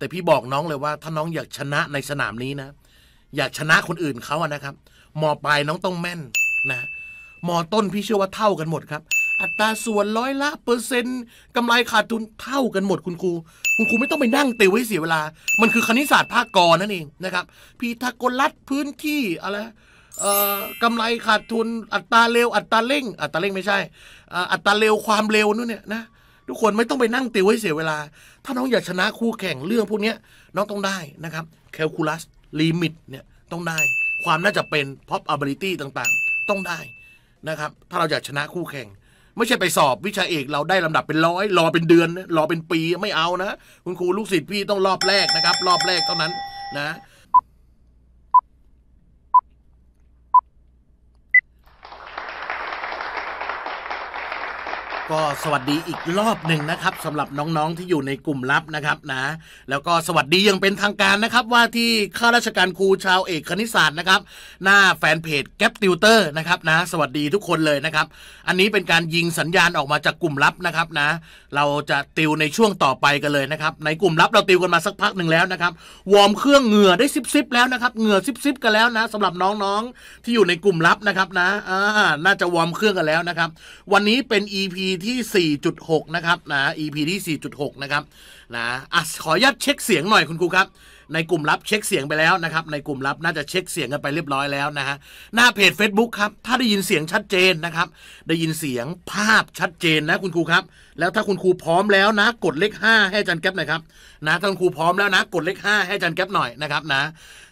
แต่พี่บอกน้องเลยว่าถ้าน้องอยากชนะในสนามนี้นะ อยากชนะคนอื่นเขาอะนะครับมอปลายน้องต้องแม่นนะมอต้นพี่เชื่อว่าเท่ากันหมดครับ อัตราส่วนร้อยละเปอร์เซ็นต์กำไรขาดทุนเท่ากันหมดคุณครู คุณครูไม่ต้องไปนั่งติวให้เสียเวลา มันคือคณิตศาสตร์ภาคกรนั่นเองนะครับ พีทากรัสพื้นที่อะไรกำไรขาดทุนอัตราเร็วอัตราเร่ง อัตราเร่งไม่ใช่ อัตราเร็วความเร็วนู่นเนี่ยนะทุกคนไม่ต้องไปนั่งติวให้เสียเวลา ถ้าน้องอยากชนะคู่แข่งเรื่องพวกนี้น้องต้องได้นะครับ แคลคูลัสลิมิตเนี่ยต้องได้ ความน่าจะเป็นพอ o อเบ i l i ลิต่าง ๆ ต้องได้นะครับ ถ้าเราอยากชนะคู่แข่ง ไม่ใช่ไปสอบวิชาเอกเราได้ลำดับเป็นร้อย รอเป็นเดือน รอเป็นปีไม่เอานะ คุณครูลูกศิษย์พี่ต้องรอบแรกนะครับ รอบแรกเท่านั้นนะก็สวัสดีอีกรอบหนึ่งนะครับสำหรับน้องๆที่อยู่ในกลุ่มลับนะครับนะแล้วก็สวัสดียังเป็นทางการนะครับว่าที่ข้าราชการครูชาวเอกคณิตศาสตร์นะครับหน้าแฟนเพจแก๊ปติวเตอร์นะครับนะสวัสดีทุกคนเลยนะครับอันนี้เป็นการยิงสัญญาณออกมาจากกลุ่มลับนะครับนะเราจะติวในช่วงต่อไปกันเลยนะครับในกลุ่มลับเราติวกันมาสักพักหนึ่งแล้วนะครับวอร์มเครื่องเหงื่อได้ซิบซิบแล้วนะครับเหงื่อซิบซิบกันแล้วนะสำหรับน้องๆที่อยู่ในกลุ่มลับนะครับนะอ่าน่าจะวอร์มเครื่องกันแล้วนะครับวันนี้เป็น EP ที่ 4.6 นะครับ นะ EP ที่ 4.6 นะครับนะอ่ะขอยัดเช็คเสียงหน่อย คุณครูครับ ในกลุ่ม ลับเช็คเสียงไปแล้ว นะครับ ในกลุ่ม ลับ น่าจะ เช็ค เสียง กัน ไปเรียบร้อยแล้ว นะฮะ หน้า เพจ Facebook ครับ ถ้า ได้ยิน เสียง ชัดเจน นะครับ ได้ยิน เสียง ภาพ ชัดเจน นะ คุณครูครับ แล้วถ้าคุณครู พร้อมแล้ว นะ กดเลข5 ให้จันแก๊ปหน่อยครับ นะ ถ้า คุณครู พร้อม แล้ว นะ กด เลข5ให้จันแก๊ปหน่อย นะครับ นะ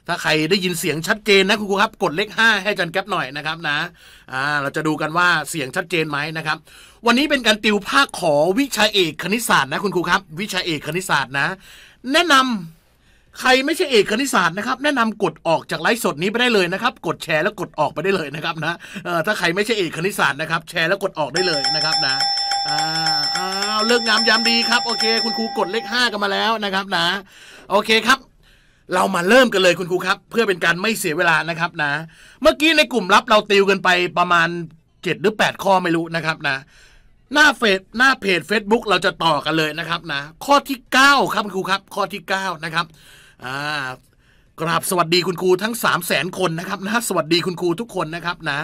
ถ้าใครได้ยินเสียงชัดเจนนะคุณครูครับกดเลขห้าให้จันแก๊ปหน่อยนะครับนะอ่าเราจะดูกันว่าเสียงชัดเจนไหมนะครับ วันนี้เป็นการติวภาคขอวิชาเอกคณิตศาสตร์นะคุณครูครับ วิชาเอกคณิตศาสตร์นะ แนะนำ ใครไม่ใช่เอกคณิตศาสตร์นะครับแนะนำกดออกจากไลฟ์สดนี้ไปได้เลยนะครับ กดแชร์แล้วกดออกไปได้เลยนะครับนะถ้าใครไม่ใช่เอกคณิตศาสตร์นะครับแชร์แล้วกดออกได้เลยนะครับนะอ้าวเลิกงามยามดีครับโอเค คุณครูกดเลขห้ากันมาแล้วนะครับนะ โอเคครับเรามาเริ่มกันเลยคุณครูครับ เพื่อเป็นการไม่เสียเวลานะครับ นะ เมื่อกี้ในกลุ่มลับเราติวกันไปประมาณ7หรือ8ข้อไม่รู้นะครับ นะหน้าเฟซหน้าเพจ Facebook เราจะต่อกันเลยนะครับ นะ ข้อที่9ครับคุณครูครับ ข้อที่9นะครับอ่ากราบสวัสดีคุณครูทั้ง3 0 0แสนคนนะครับ นะ สวัสดีคุณครูทุกคนนะครับ นะ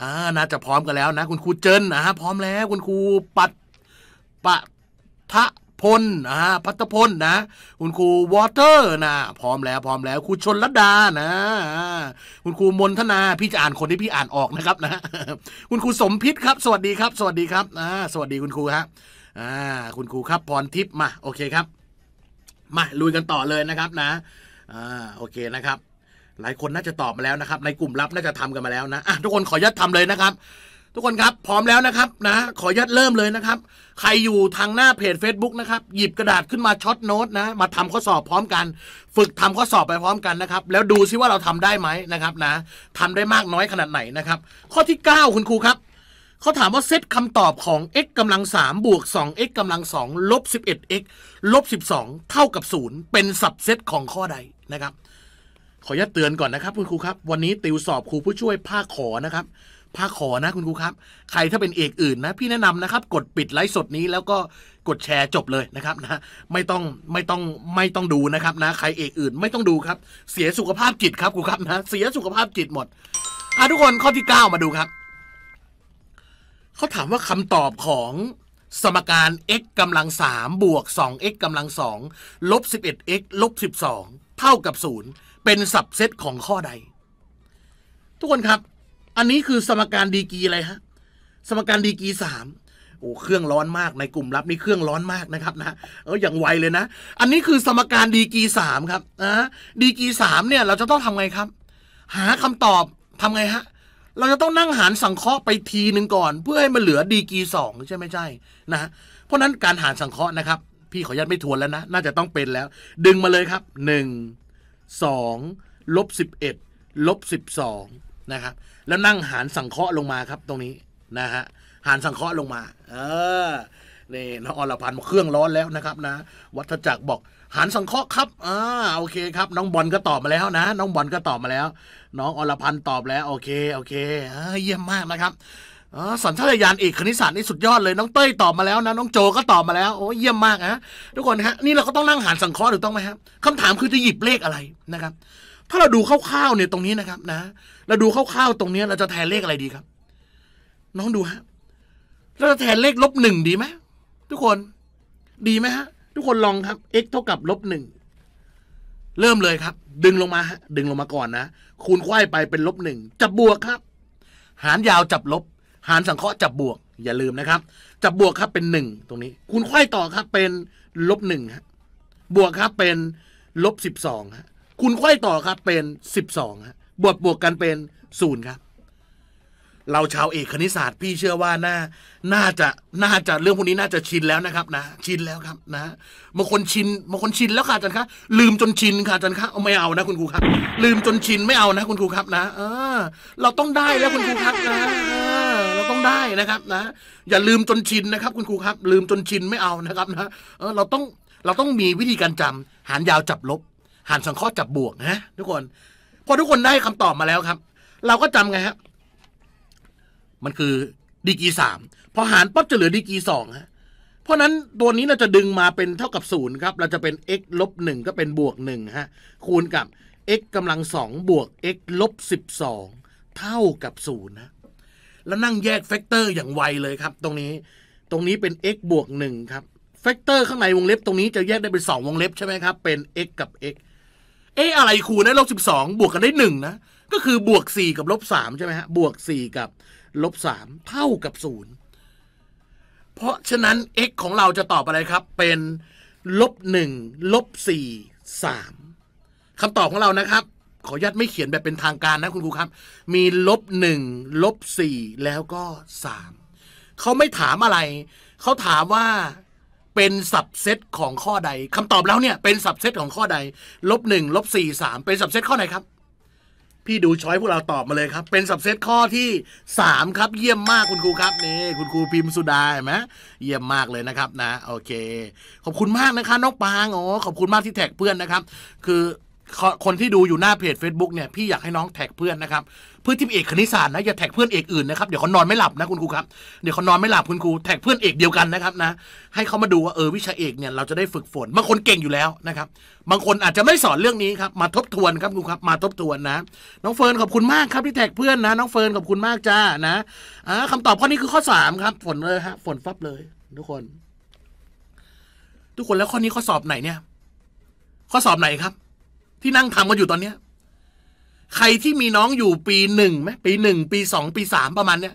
อ่าน่าจะพร้อมกันแล้วนะ คุณครูเจินนะฮะพร้อมแล้ว คุณครูปัดปะทะพลนะฮะพัฒพลนะ คุณครูวอเตอร์นะพร้อมแล้วพร้อมแล้วครูชนลดานะคุณครูมนทนา พี่จะอ่านคนที่พี่อ่านออกนะครับนะคุณครูสมพิษครับ สวัสดีครับ สวัสดีครับอ่าสวัสดีคุณครูฮะอ่าคุณครูครับพรทิพย์มาโอเคครับมา ลุยกันต่อเลยนะครับนะอ่าโอเคนะครับ หลายคนน่าจะตอบมาแล้วนะครับ ในกลุ่มลับน่าจะทำกันมาแล้วนะอ่ะทุกคนขอยัดทำเลยนะครับทุกคนครับ พร้อมแล้วนะครับนะขอยัดเริ่มเลยนะครับ ใครอยู่ทางหน้าเพจ Facebook นะครับ หยิบกระดาษขึ้นมาช็อตโน้ตนะ มาทำข้อสอบพร้อมกัน ฝึกทำข้อสอบไปพร้อมกันนะครับ แล้วดูซิว่าเราทำได้ไหมนะครับนะทำได้มากน้อยขนาดไหนนะครับ ข้อที่ 9 คุณครูครับเขาถามว่าเซตคำตอบของ x กำลัง3บวก2 x กำลัง2ลบ11 x ลบ12 เท่ากับ0เป็นสับเซตของข้อใดนะครับ ขออนุญาตเตือนก่อนนะครับ คุณครูครับวันนี้ติวสอบครูผู้ช่วยภาคขอนะครับพาขอนะคุณครูครับ ใครถ้าเป็นเอกอื่นนะ พี่แนะนำนะครับ กดปิดไลฟ์สดนี้ แล้วก็กดแชร์จบเลยนะครับนะไม่ต้องไม่ต้องไม่ต้องดูนะครับนะ ใครเอกอื่นไม่ต้องดูครับ เสียสุขภาพจิตครับคุูครับนะ เสียสุขภาพจิตหมดอ่ะทุกคนข้อที่ 9 มาดูครับเขาถามว่าคำตอบของสมการ x กำลัง3บวก 2x กำลัง2ลบ 11x ลบ12เท่ากับ0เป็นสับเซตของข้อใด ทุกคนครับอันนี้คือสมการดีกีอะไรฮะสมการดีกีสามโอ้เครื่องร้อนมากในกลุ่มลับ นี่เครื่องร้อนมากนะครับนะเอออย่างไวเลยนะ อันนี้คือสมการดีกีสามครับนะดีกีสามเนี่ยเราจะต้องทำไงครับ หาคำตอบทำไงฮะเราจะต้องนั่งหารสังเคราะห์ไปทีหนึ่งก่อน เพื่อให้มันเหลือดีกีสองใช่ไหมใช่นะ เพราะนั้นการหารสังเคราะห์นะครับ พี่ขออนุญาตไม่ทวนแล้วนะ น่าจะต้องเป็นแล้ว ดึงมาเลยครับหนึ่งสองลบสิบเอ็ดลบสิบสองนะครับแล้วนั่งหารสังเคราะห์ลงมาครับตรงนี้นะฮะหารสังเคราะห์ลงมา เออนี่น้องอรพันธ์เครื่องร้อนแล้วนะครับนะวัฒจักรบอกหารสังเคราะห์ครับอ่าโอเคครับ น้องบอลก็ตอบมาแล้วนะน้องบอลก็ตอบมาแล้ว น้องอรพันธ์ตอบแล้วโอเคโอเคเยี่ยมมากนะครับสัญชาตญาณเอกคณิตศาสตร์นี่สุดยอดเลยน้องเต้ยตอบมาแล้วนะ น้องโจก็ตอบมาแล้วโอ้เยี่ยมมากนะทุกคนฮะนี่เราก็ต้องนั่งหารสังเคราะห์ถูกต้องไหมครับคำถามคือจะหยิบเลขอะไรนะครับถ้าเราดูคร่าวๆ เนี่ยตรงนี้นะครับ นะเราดูคร่าวๆ ตรงนี้เราจะแทนเลขอะไรดีครับ น้องดูฮะเราจะแทนเลขลบหนึ่งดีไหมทุกคน ดีไหมฮะ ทุกคนลองครับ x เท่ากับลบหนึ่งเริ่มเลยครับ ดึงลงมาดึงลงมาก่อนนะคูณควายไปเป็นลบหนึ่งจับบวกครับ หารยาวจับลบ หารสังเคราะห์จับบวก อย่าลืมนะครับจับบวกครับเป็นหนึ่งตรงนี้คูณควายต่อครับ เป็นลบหนึ่งฮะบวกครับเป็นลบสิบสองฮะคุณค่อยต่อครับเป็นสิบสองบวกบวกกันเป็นศูนย์ครับ เราชาวเอกคณิตศาสตร์พี่เชื่อว่าน่าน่าจะน่าจะเรื่องพวกนี้น่าจะชินแล้วนะครับ นะชินแล้วครับ นะบางคนชินบางคนชินแล้วค่ะอาจารย์คะลืมจนชินค่ะอาจารย์คะเอาไม่เอานะคุณครูครับ ลืมจนชิน ไม่เอานะ คุณครูครับนะเออ เราต้องได้แล้วคุณครูครับนะเราต้องได้นะครับนะ อย่าลืมจนชินนะครับคุณครูครับ ลืมจนชินไม่เอานะครับนะเออเราต้องเราต้องมีวิธีการจำหารยาวจับลบหารสองข้อจับบวกนะทุกคนพอทุกคนได้คำตอบมาแล้วครับ เราก็จำไงฮะมันคือดีกีสามพอหารปั๊บจะเหลือดีกีสองฮะเพราะนั้นตัวนี้เราจะดึงมาเป็นเท่ากับศูนย์ครับเราจะเป็น x ลบหนึ่งก็เป็นบวกหนึ่งฮะคูณกับ x กำลังสองบวก x ลบสิบสองเท่ากับศูนย์นะแล้วนั่งแยกแฟกเตอร์อย่างไวเลยครับ ตรงนี้ตรงนี้เป็น x บวกหนึ่งครับแฟกเตอร์ ข้างในวงเล็บตรงนี้จะแยกได้เป็น 2 วงเล็บใช่ไหมครับเป็น x กับ x เอ๊ะอะไรคูณได้ลบสิบสองบวกกันได้หนึ่งนะ ก็คือบวกสี่กับลบสามใช่ไหมฮะบวกสี่กับ ลบสามเท่ากับศูนย์เพราะฉะนั้น x ของเราจะตอบอะไรครับเป็นลบหนึ่งลบสี่สามคำตอบของเรานะครับ ขออนุญาตไม่เขียนแบบเป็นทางการนะคุณครูครับ มีลบหนึ่งลบสี่แล้วก็สามเขาไม่ถามอะไร เขาถามว่าเป็นสับเซตของข้อใด คำตอบแล้วเนี่ยเป็นสับเซตของข้อใดลบหนึ่งลบสี่สามเป็นสับเซตข้อไหนครับพี่ดูช้อยพวกเราตอบมาเลยครับเป็นสับเซตข้อที่สามครับ เยี่ยมมากคุณครูครับนี่คุณครูพิมพ์สุดาเห็นไหมเยี่ยมมากเลยนะครับนะ โอเค ขอบคุณมากนะคะน้องปางอ๋อขอบคุณมากที่แท็กเพื่อนนะครับ คือคนที่ดูอยู่หน้าเพจ Facebook เนี่ยพี่อยากให้น้องแท็กเพื่อนนะครับเพื่อนที่เอกคณิตศาสตร์นะอย่าแท็กเพื่อนเอกอื่นนะครับเดี๋ยวเขานอนไม่หลับนะ คุณครูครับเดี๋ยวเขานอนไม่หลับคุณครูแท็กเพื่อนเอกเดียวกันนะครับ นะ ให้เขามาดูว่าเออวิชาเอกเนี่ยเราจะได้ฝึกฝน บางคนเก่งอยู่แล้วนะครับ บางคนอาจจะไม่สอนเรื่องนี้ครับ มาทบทวนครับคุณครับ มาทบทวนนะน้องเฟิร์นขอบคุณมากครับที่แท็กเพื่อนนะน้องเฟิร์นขอบคุณมากจ้านะอ่าคำตอบข้อนี้คือข้อ3ครับ ฝนเลยฮะฝนฟับเลย ทุกคน ทุกคนแล้วข้อนี้ข้อสอบไหนเนี่ยข้อสอบไหนครับ ที่นั่งทำกันอยู่ตอนเนี้ยใครที่มีน้องอยู่ปีหนึ่งไหมปีหนึ่งปีสองปีสามประมาณเนี้ย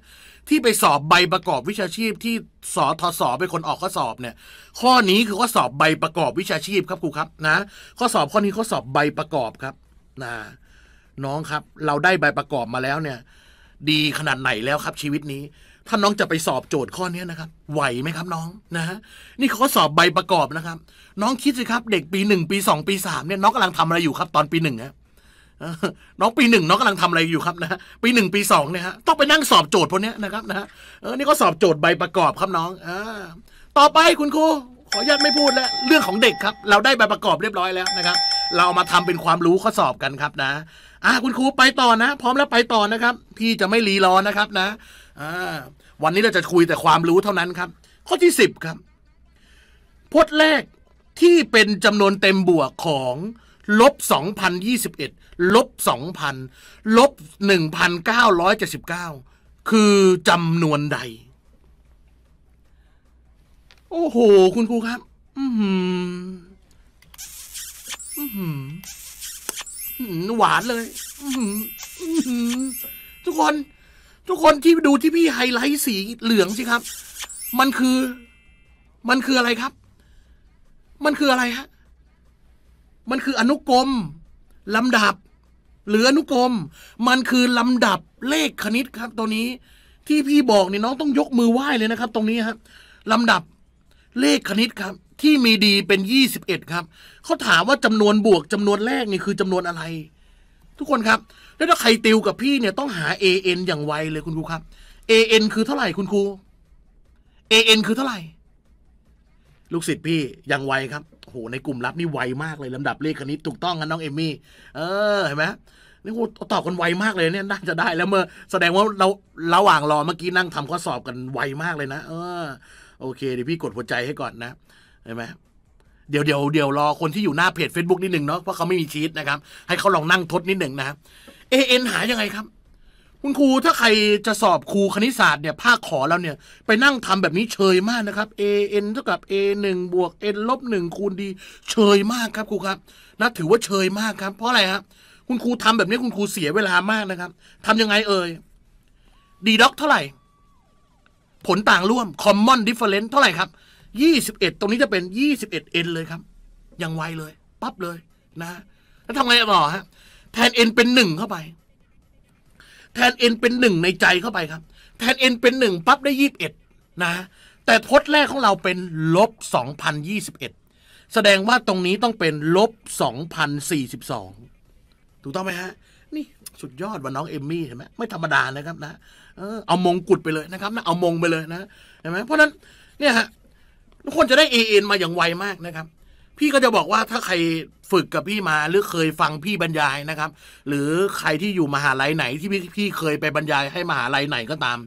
ที่ไปสอบใบประกอบวิชาชีพที่สอทศเป็นคนออกข้อสอบเนี่ย ข้อนี้คือข้อสอบใบประกอบวิชาชีพครับครูครับนะ ข้อสอบข้อนี้ข้อสอบใบประกอบครับนะน้องครับ เราได้ใบประกอบมาแล้วเนี่ย ดีขนาดไหนแล้วครับ ชีวิตนี้ ถ้าน้องจะไปสอบโจทย์ข้อนี้นะครับ ไหวไหมครับ น้องนะฮะนี่เขาสอบใบประกอบนะครับ น้องคิดสิครับ เด็กปีหนึ่งปีสองปีสามเนี่ยน้องกำลังทำอะไรอยู่ครับ ตอนปีหนึ่งับน้องปีหนึ่งน้องกำลังทำอะไรอยู่ครับนะปีหนึ่ง ปีสองเนี่ยฮะต้องไปนั่งสอบโจทย์พวกนี้นะครับนะเออนี่ก็สอบโจทย์ใบประกอบครับน้องอต่อไปคุณครูขออนุญาตไม่พูดแล้วเรื่องของเด็กครับ เราได้ใบประกอบเรียบร้อยแล้วนะครับ เรามาทำเป็นความรู้ข้อสอบกันครับ นะอ่าคุณครูไปต่อนะพร้อมแล้วไปต่อนะครับพี่จะไม่รีรอนะครับนะอ่าวันนี้เราจะคุยแต่ความรู้เท่านั้นครับ ข้อที่สิบครับพจน์แรกที่เป็นจำนวนเต็มบวกของลบสสองพันยี่ิบเอ็ดลบสองพันลบหนึ่งพันเก้าร้อยเจ็ดสิบเก้าคือจำนวนใด โอ้โห คุณครูครับ อืมหวานเลยทุกคน ทุกคนที่ดูที่พี่ไฮไลท์สีเหลืองสิครับ มันคือ มันคืออะไรครับ มันคืออะไรฮะ มันคืออนุกรมลำดับหรืออนุกรม มันคือลำดับเลขคณิตครับตัวนี้ ที่พี่บอกเนี่ยน้องต้องยกมือไหว้เลยนะครับ ตรงนี้ครับลำดับเลขคณิตครับ ที่มีดี เป็นยี่สิบเอ็ดครับเขาถามว่าจำนวนบวกจำนวนแรกนี่คือจำนวนอะไร ทุกคนครับ แล้วถ้าใครติวกับพี่เนี่ยต้องหา AN อย่างไวเลยคุณครูครับ AN คือเท่าไหร่คุณครู AN คือเท่าไหร่ลูกศิษย์พี่ยังไวครับโหในกลุ่มลับนี่ไวมากเลยลำดับเลขคณิตถูกต้องกัน น้องเอมี่เออเห็นไหมนี่กูตอบกันไวมากเลยเนี่ยน่าจะได้แล้วเมื่อ แสดงว่าเราระหว่างรอเมื่อกี้นั่งทำข้อสอบกันไวมากเลยนะ เออโอเคเดี๋ยวพี่กดหัวใจให้ก่อนนะเห็นไหมเดี๋ยวเดี๋ยวเดี๋ยวรอคนที่อยู่หน้าเพจ Facebook นิดหนึ่งเนาะเพราะเขาไม่มีชีตนะครับให้เขาลองนั่งทดนิดหนึ่งนะเอ็นหายังไงครับคุณครูถ้าใครจะสอบครูคณิตศาสตร์เนี่ยภาคขอแล้วเนี่ย ไปนั่งทำแบบนี้เชยมากนะครับ a n เท่ากับ a 1บวก n ลบ 1 คูณดีเชยมากครับครูครับนะถือว่าเชยมากครับ เพราะอะไรครับคุณครูทำแบบนี้คุณครูเสียเวลามากนะครับ ทำยังไงเอ่ยดีด็อกเท่าไหร่ ผลต่างร่วม common difference เท่าไหร่ครับยี่สิบเอ็ดตรงนี้จะเป็นยี่สิบเอ็ดเอ็นเลยครับยังไวเลยปั๊บเลยนะแล้วทำไงต่อฮะแทนเอ็นเป็นหนึ่งเข้าไปแทนเอ็นเป็นหนึ่งในใจเข้าไปครับ แทนเอ็นเป็นหนึ่งปั๊บได้ยี่สิบเอ็ดนะ แต่ทดแรกของเราเป็นลบสองพันยี่สิบเอ็ดแสดงว่าตรงนี้ต้องเป็นลบสองพันสี่สิบสองถูกต้องไหมฮะ นี่สุดยอดว่าน้องเอมมี่เห็นไหมไม่ธรรมดานะครับนะเอเอามงกุฎไปเลยนะครับนะเอามงไปเลยนะเห็นไหมเพราะนั้นเนี่ยฮะทุกคนจะได้เอเอ็นมาอย่างไวมากนะครับ พี่ก็จะบอกว่าถ้าใครฝึกกับพี่มาหรือเคยฟังพี่บรรยายนะครับ หรือใครที่อยู่มหาลัยไหนที่พี่พี่เคยไปบรรยายให้มหาลัยไหนก็ตาม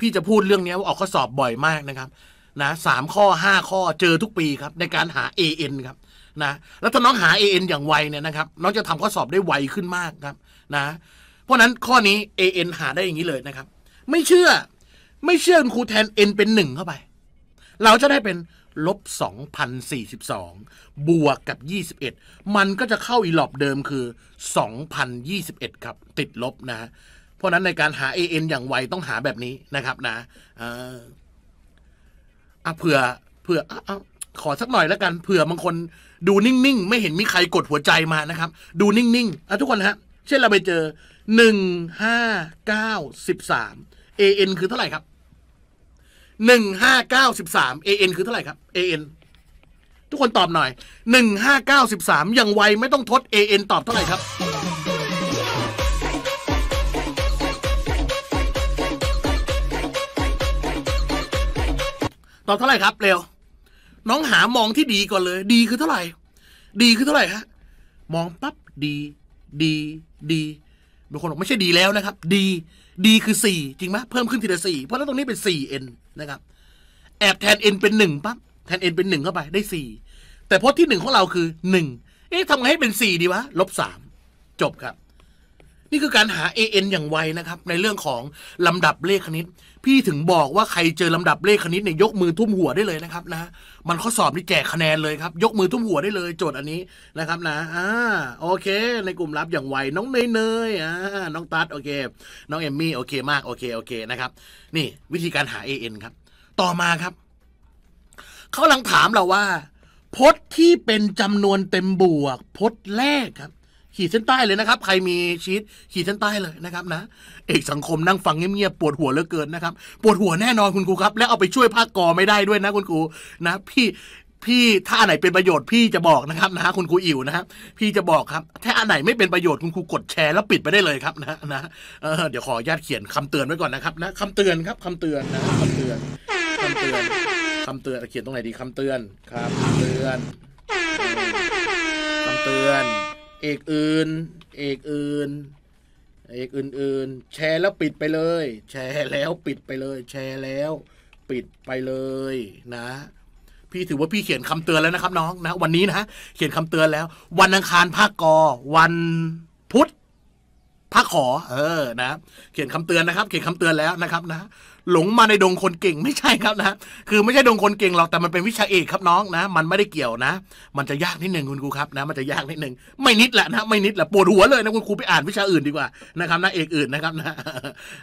พี่จะพูดเรื่องนี้ว่าออกข้อสอบบ่อยมากนะครับนะสามข้อห้าข้อเจอทุกปีครับในการหา AN ครับนะแล้วถ้าน้องหา AN อย่างไวเนี่ยนะครับน้องจะทำข้อสอบได้ไวขึ้นมากครับนะเพราะนั้นข้อนี้ AN หาได้อย่างนี้เลยนะครับ ไม่เชื่อไม่เชื่อครูแทน N เป็นหนึ่งเข้าไป เราจะได้เป็นลบ2,042บวกกับ 21 มันก็จะเข้าอีหลอบเดิมคือ 2,021 ครับติดลบนะ เพราะนั้นในการหา AN อย่างไวต้องหาแบบนี้นะครับนะเผื่อเผื่ออขอสักหน่อยแล้วกันเผื่อบางคนดูนิ่งๆ ไม่เห็นมีใครกดหัวใจมานะครับ ดูนิ่งๆอทุกคนฮะเช่นเราไปเจอ 1 5 9 13 AN คือเท่าไหร่ครับหนึ่งห้าเก้าสิบสาม AN คือเท่าไหร่ครับ AN ทุกคนตอบหน่อยหนึ่งห้าเก้าสิบสามยังไวไม่ต้องทด AN ตอบเท่าไหร่ครับ ตอบเท่าไหร่ครับเร็วน้องหามองที่ดีก่อนเลยดีคือเท่าไหร่ดีคือเท่าไหร่ฮะมองปั๊บดีดีดีบางคนบอกไม่ใช่ดีแล้วนะครับดีดีคือสี่จริงไหมเพิ่มขึ้นทีละสี่เพราะแลนั้นตรงนี้เป็นสี่ n นะครับแอบแทน n เป็นหนึ่งปั๊บแทน n เป็นหนึ่งเข้าไปได้สี่แต่พจน์ที่หนึ่งของเราคือหนึ่งเอ๊ะทำไงให้เป็นสี่ดีวะลบสามจบครับ นี่คือการหา an อย่างไวนะครับในเรื่องของลำดับเลขคณิตพี่ถึงบอกว่าใครเจอลำดับเลขคณิตเนี่ยยกมือทุ่มหัวได้เลยนะครับ นะ มันข้อสอบนี่แจกคะแนนเลยครับ ยกมือทุ่มหัวได้เลย โจทย์อันนี้นะครับ นะอ่าโอเคในกลุ่มลับอย่างไว น้องเนยเนยอ่าน้องตัดโอเค น้องเอมมี่ โอเคมาก โอเคโอเคนะครับ นี่วิธีการหา AN ครับ ต่อมาครับเขากำลังถามเราว่า พจน์ที่เป็นจำนวนเต็มบวก พจน์แรกครับขีดเส้นใต้เลยนะครับใครมีชีตขีดเส้นใต้เลยนะครับนะเอกสังคมนั่งฟังเงียบๆปวดหัวเหลือเกินนะครับปวดหัวแน่นอนคุณครูครับ และเอาไปช่วยภาคกอไม่ได้ด้วยนะ คุณครูนะพี่พี่ถ้าอันไหนเป็นประโยชน์พี่จะบอกนะครับนะ คุณครูอิ๋วนะครับ พี่จะบอกครับ ถ้าอันไหนไม่เป็นประโยชน์คุณครูกดแชร์แล้วปิดไปได้เลยครับนะนะเออเดี๋ยวขอญาตเขียนคำเตือนไว้ก่อนนะครับนะคำเตือนครับคำเตือนนะคำเตือนคำเตือนคำเตือนเขียนตรงไหนดีคำเตือนครับเตือน คำเตือนเอกอื่นเอกอื่นเอกอื่นๆ แชร์แล้วปิดไปเลย แชร์แล้วปิดไปเลย แชร์แล้ว ปิดไปเลยนะ พี่ถือว่าพี่เขียนคำเตือนแล้วนะครับน้องนะวันนี้นะเขียนคำเตือนแล้ว วันอังคารภาคกอวันพุธพักขอ เออ นะ เขียนคำเตือนนะครับ เขียนคำเตือนแล้วนะครับนะ หลงมาในดงคนเก่ง ไม่ใช่ครับนะ คือไม่ใช่ดงคนเก่งหรอก แต่มันเป็นวิชาเอกครับน้องนะ มันไม่ได้เกี่ยวนะ มันจะยากนิดหนึ่งคุณครูครับนะ มันจะยากนิดหนึ่ง ไม่นิดแหละนะ ไม่นิดแหละปวดหัวเลยนะคุณครูไปอ่านวิชาอื่นดีกว่านะครับ นะเอกอื่นนะครับนะ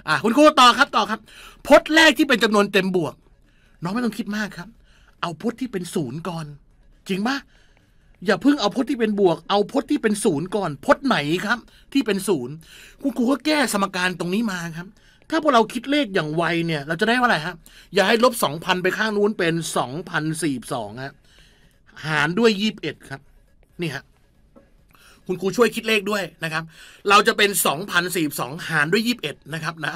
อ่าคุณครูต่อครับต่อครับ พจน์แรกที่เป็นจำนวนเต็มบวก น้องไม่ต้องคิดมากครับ เอาพจน์ที่เป็นศูนย์ก่อน จริงปะอย่าเพิ่งเอาพจน์ที่เป็นบวกเอาพจน์ที่เป็นศูนย์ก่อน พจน์ไหนครับ ที่เป็นศูนย์คุณครูก็แก้สมการตรงนี้มาครับ ถ้าพวกเราคิดเลขอย่างไวเนี่ย เราจะได้ว่าอะไรฮะอย่าให้ลบสองพันไปข้างนู้นเป็นสองพันสี่สองับหารด้วยยี่สิบเอ็ดครับนี่ฮะคุณครูช่วยคิดเลขด้วยนะครับ เราจะเป็น2,042หารด้วย21นะครับ นะ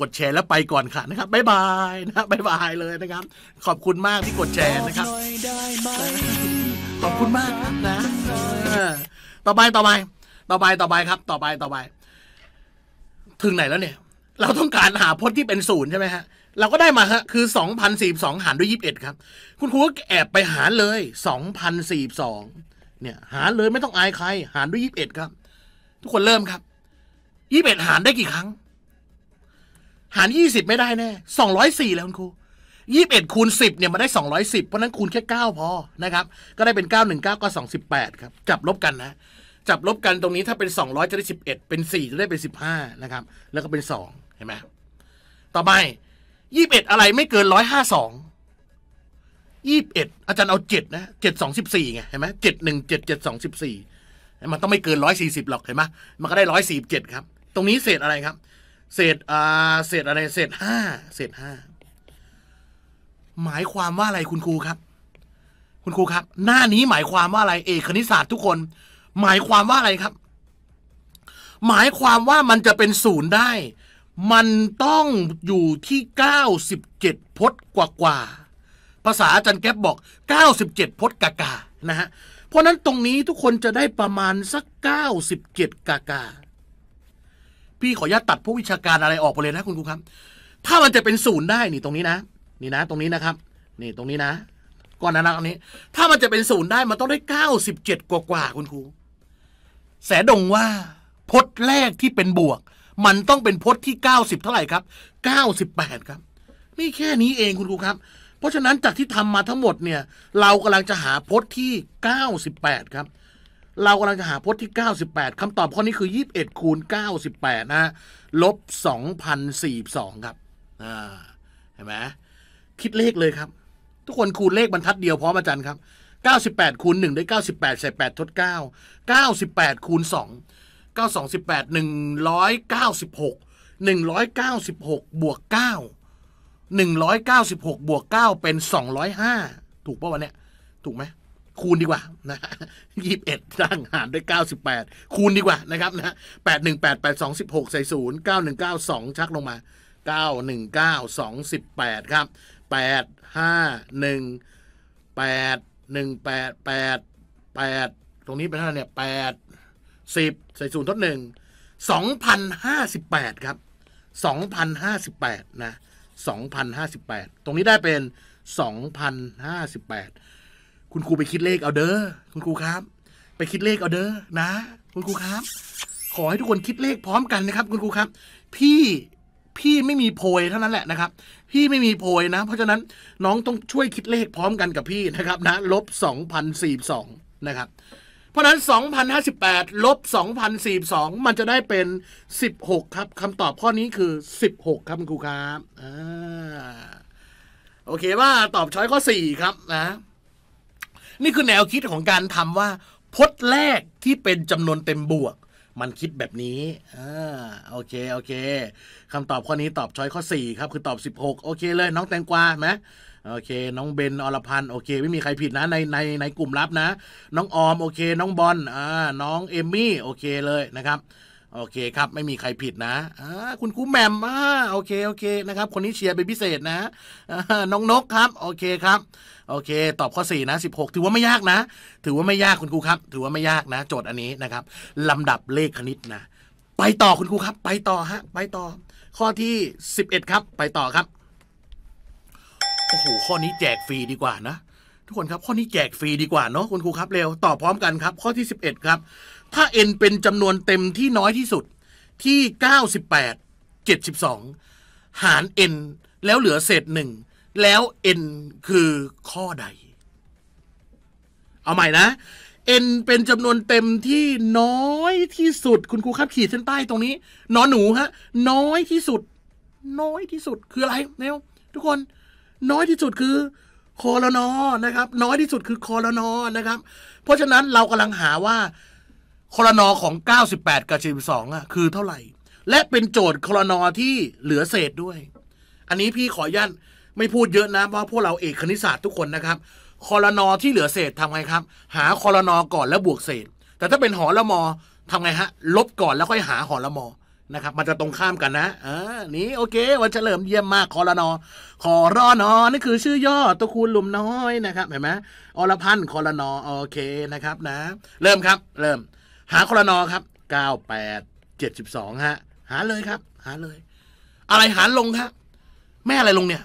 กดแชร์แล้วไปก่อนค่ะนะครับบ๊ายบายนะบ๊ายบายเลยนะครับ ขอบคุณมากที่กดแชร์นะครับขอบคุณมาก นะต่อไปต่อไป ต่อไปต่อไปครับ ต่อไปต่อไป ถึงไหนแล้วเนี่ย เราต้องการหาพจน์ที่เป็นศูนย์ใช่ไหมฮะเราก็ได้มาฮะคือสองพันสี่สองหารด้วยยี่สิบเอ็ดครับ คุณครูก็แอบไปหารเลยสองพันสี่สองเนี่ย หารเลยไม่ต้องอายใคร หารด้วยยี่สิบเอ็ดครับ ทุกคนเริ่มครับยี่สิบเอ็ดหารได้กี่ครั้ง หารยี่สิบไม่ได้แน่สองร้อยสี่แล้วคุณครูยี่สิบเอ็ดคูณสิบเนี่ยมันได้สองร้อยสิบเพราะนั้นคูณแค่เก้าพอนะครับ ก็ได้เป็นเก้าหนึ่งเก้าก็สองสิบแปดครับ จับลบกันนะ จับลบกันตรงนี้ถ้าเป็นสองร้อยจะได้สิบเอ็ดเป็นสี่จะได้เป็นสิบห้านะครับ แล้วก็เป็นสองเห็นไหมต่อไปยี่สิบเอ็ดอะไรไม่เกินร้อยห้าสองยี่สิบเอ็ดอาจารย์เอาเจ็ดนะเจ็ดสองสิบสี่ไงเห็นไหมเจ็ดหนึ่งเจ็ดเจ็ดสองสิบสี่มันต้องไม่เกินร้อยสี่สิบหรอกเห็นไหมมันก็ได้ร้อยสี่เจ็ดครับ ตรงนี้เศษอะไรครับ เศษอ่าเศษอะไร เศษห้าเศษห้าหมายความว่าอะไรคุณครูครับ คุณครูครับ หน้านี้หมายความว่าอะไรเอกคณิตศาสตร์ทุกคน หมายความว่าอะไรครับ หมายความว่ามันจะเป็นศูนย์ได้ มันต้องอยู่ที่เก้าสิบเจ็ดพจน์กว่ากว่าภาษาอาจารย์แก๊บบอก97พจน์กากานะฮะเพราะนั้นตรงนี้ทุกคนจะได้ประมาณสัก97กากาพี่ขออนุญาตตัดพวกวิชาการอะไรออกไปเลยนะคุณครูครับ ถ้ามันจะเป็นศูนย์ได้ นี่ตรงนี้นะนี่นะตรงนี้นะครับ นี่ตรงนี้นะก่อนนะนนอันนี้ ถ้ามันจะเป็นศูนย์ได้ มันต้องได้เก้าสิบเจ็ดกว่ากว่าคุณครูแสดงว่าพจน์แรกที่เป็นบวก มันต้องเป็นพจน์ที่เก้าสิบเท่าไหร่ครับเก้าสิบแปดครับนี่แค่นี้เองคุณครูครับ เพราะฉะนั้นจากที่ทำมาทั้งหมดเนี่ย เรากำลังจะหาพจน์ที่เก้าสิบแปดครับ เรากำลังจะหาพจน์ที่98คำตอบข้อนี้คือ21คูณ98นะลบ2,042ครับอ่าเห็นไหมคิดเลขเลยครับ ทุกคนคูณเลขบรรทัดเดียวพร้อมอาจารย์ครับ 98 คูณ1ได้ 98 ใส่ 8 ทด 9 98 คูณ 2 9 2 18 196 196บวก9 196บวก9เป็น 205 ถูกป่ะวันเนี้ย ถูกไหมคูณดีกว่านะยี่สิบเอ็ดตั้งหารด้วยเก้าสิบแปดคูณดีกว่านะครับนะแปดหนึ่งแปดแปดสองสิบหกใส่ศูนย์เก้าหนึ่งเก้าสองชักลงมาเก้าหนึ่งเก้าสองสิบแปดครับแปดห้าหนึ่งแปดหนึ่งแปดแปดแปดตรงนี้เป็นเท่าไหร่เนี่ยแปดสิบใส่ศูนย์ทดหนึ่งสองพันห้าสิบแปดครับสองพันห้าสิบแปดนะสองพันห้าสิบแปดตรงนี้ได้เป็นสองพันห้าสิบแปดคุณครูไปคิดเลขเอาเด้อคุณครูครับ ไปคิดเลขเอาเด้อนะ คุณครูครับ ขอให้ทุกคนคิดเลขพร้อมกันนะครับ คุณครูครับ พี่พี่ไม่มีโพยเท่านั้นแหละนะครับ พี่ไม่มีโพยนะ เพราะฉะนั้นน้องต้องช่วยคิดเลขพร้อมกันกับพี่นะครับนะลบสองพันสสี่องนะครับเพราะนั้น2,058ลบ2,042มันจะได้เป็น 16 ครับคำตอบข้อนี้คือ 16 ครับครูครับอโอเคว่าตอบช้อยข้อ4ครับนะนี่คือแนวคิดของการทำว่าพจน์แรกที่เป็นจำนวนเต็มบวกมันคิดแบบนี้อ่าโอเค โอเคคำตอบข้อนี้ตอบช้อยข้อ4ครับ คือตอบ 16 โอเคเลย น้องแตงกวาไหมโอเค น้องเบน อรพันธ์โอเค ไม่มีใครผิดนะในในในกลุ่มลับนะ น้องออมโอเค น้องบอลอ่าน้องเอมี่ โอเคเลยนะครับโอเคครับไม่มีใครผิดนะคุณครูแหม่มอ่าโอเคโอเคนะครับคนนี้เชียร์เป็นพิเศษนะน้องนกครับ โอเคครับ โอเคตอบข้อ4นะ16 ถือว่าไม่ยากนะ ถือว่าไม่ยาก คุณครูครับ ถือว่าไม่ยากนะ โจทย์อันนี้นะครับลำดับเลขคณิตนะไปต่อคุณครูครับ ไปต่อฮะไปต่อ ข้อที่ 11 ครับ ไปต่อครับโอ้โหข้อนี้แจกฟรีดีกว่านะทุกคนครับข้อนี้แจกฟรีดีกว่าเนาะคุณครูครับเร็วตอบพร้อมกันครับ ข้อที่ 11 ครับถ้า n เป็นจำนวนเต็มที่น้อยที่สุด ที่ 98 72 หาร n แล้วเหลือเศษหนึ่งแล้ว n คือข้อใด เอาใหม่นะ n เป็นจำนวนเต็มที่น้อยที่สุด คุณครูครับขีดเส้นใต้ตรงนี้นอนหนูฮะน้อยที่สุด น้อยที่สุดคืออะไรเนวทุกคนน้อยที่สุดคือคอรนอนะครับ น้อยที่สุดคือคอรนอนะครับ เพราะฉะนั้นเรากำลังหาว่าครนอของ 98กับ72อ่ะคือเท่าไหร่ และเป็นโจทย์ครนอที่เหลือเศษด้วย อันนี้พี่ขอยันไม่พูดเยอะนะเพราะพวกเราเอกคณิตศาสตร์ทุกคนนะครับครนอที่เหลือเศษทำไงครับ หาครนอก่อนแล้วบวกเศษ แต่ถ้าเป็นหอละมอทำไงฮะ ลบก่อนแล้วค่อยหาหอละมอนะครับ มันจะตรงข้ามกันนะอ่านี่โอเควันเฉลิมเยี่ยมมากครนอขอรอนอนี่คือชื่อย่อตัวคูณลุมน้อยนะครับเห็นไหมอรพันธ์ครนอโอเคนะครับนะ เริ่มครับ เริ่มหาครนอครับ98 72ฮะ หาเลยครับ หาเลย อะไรหาลงครับ แม่อะไรลงเนี่ย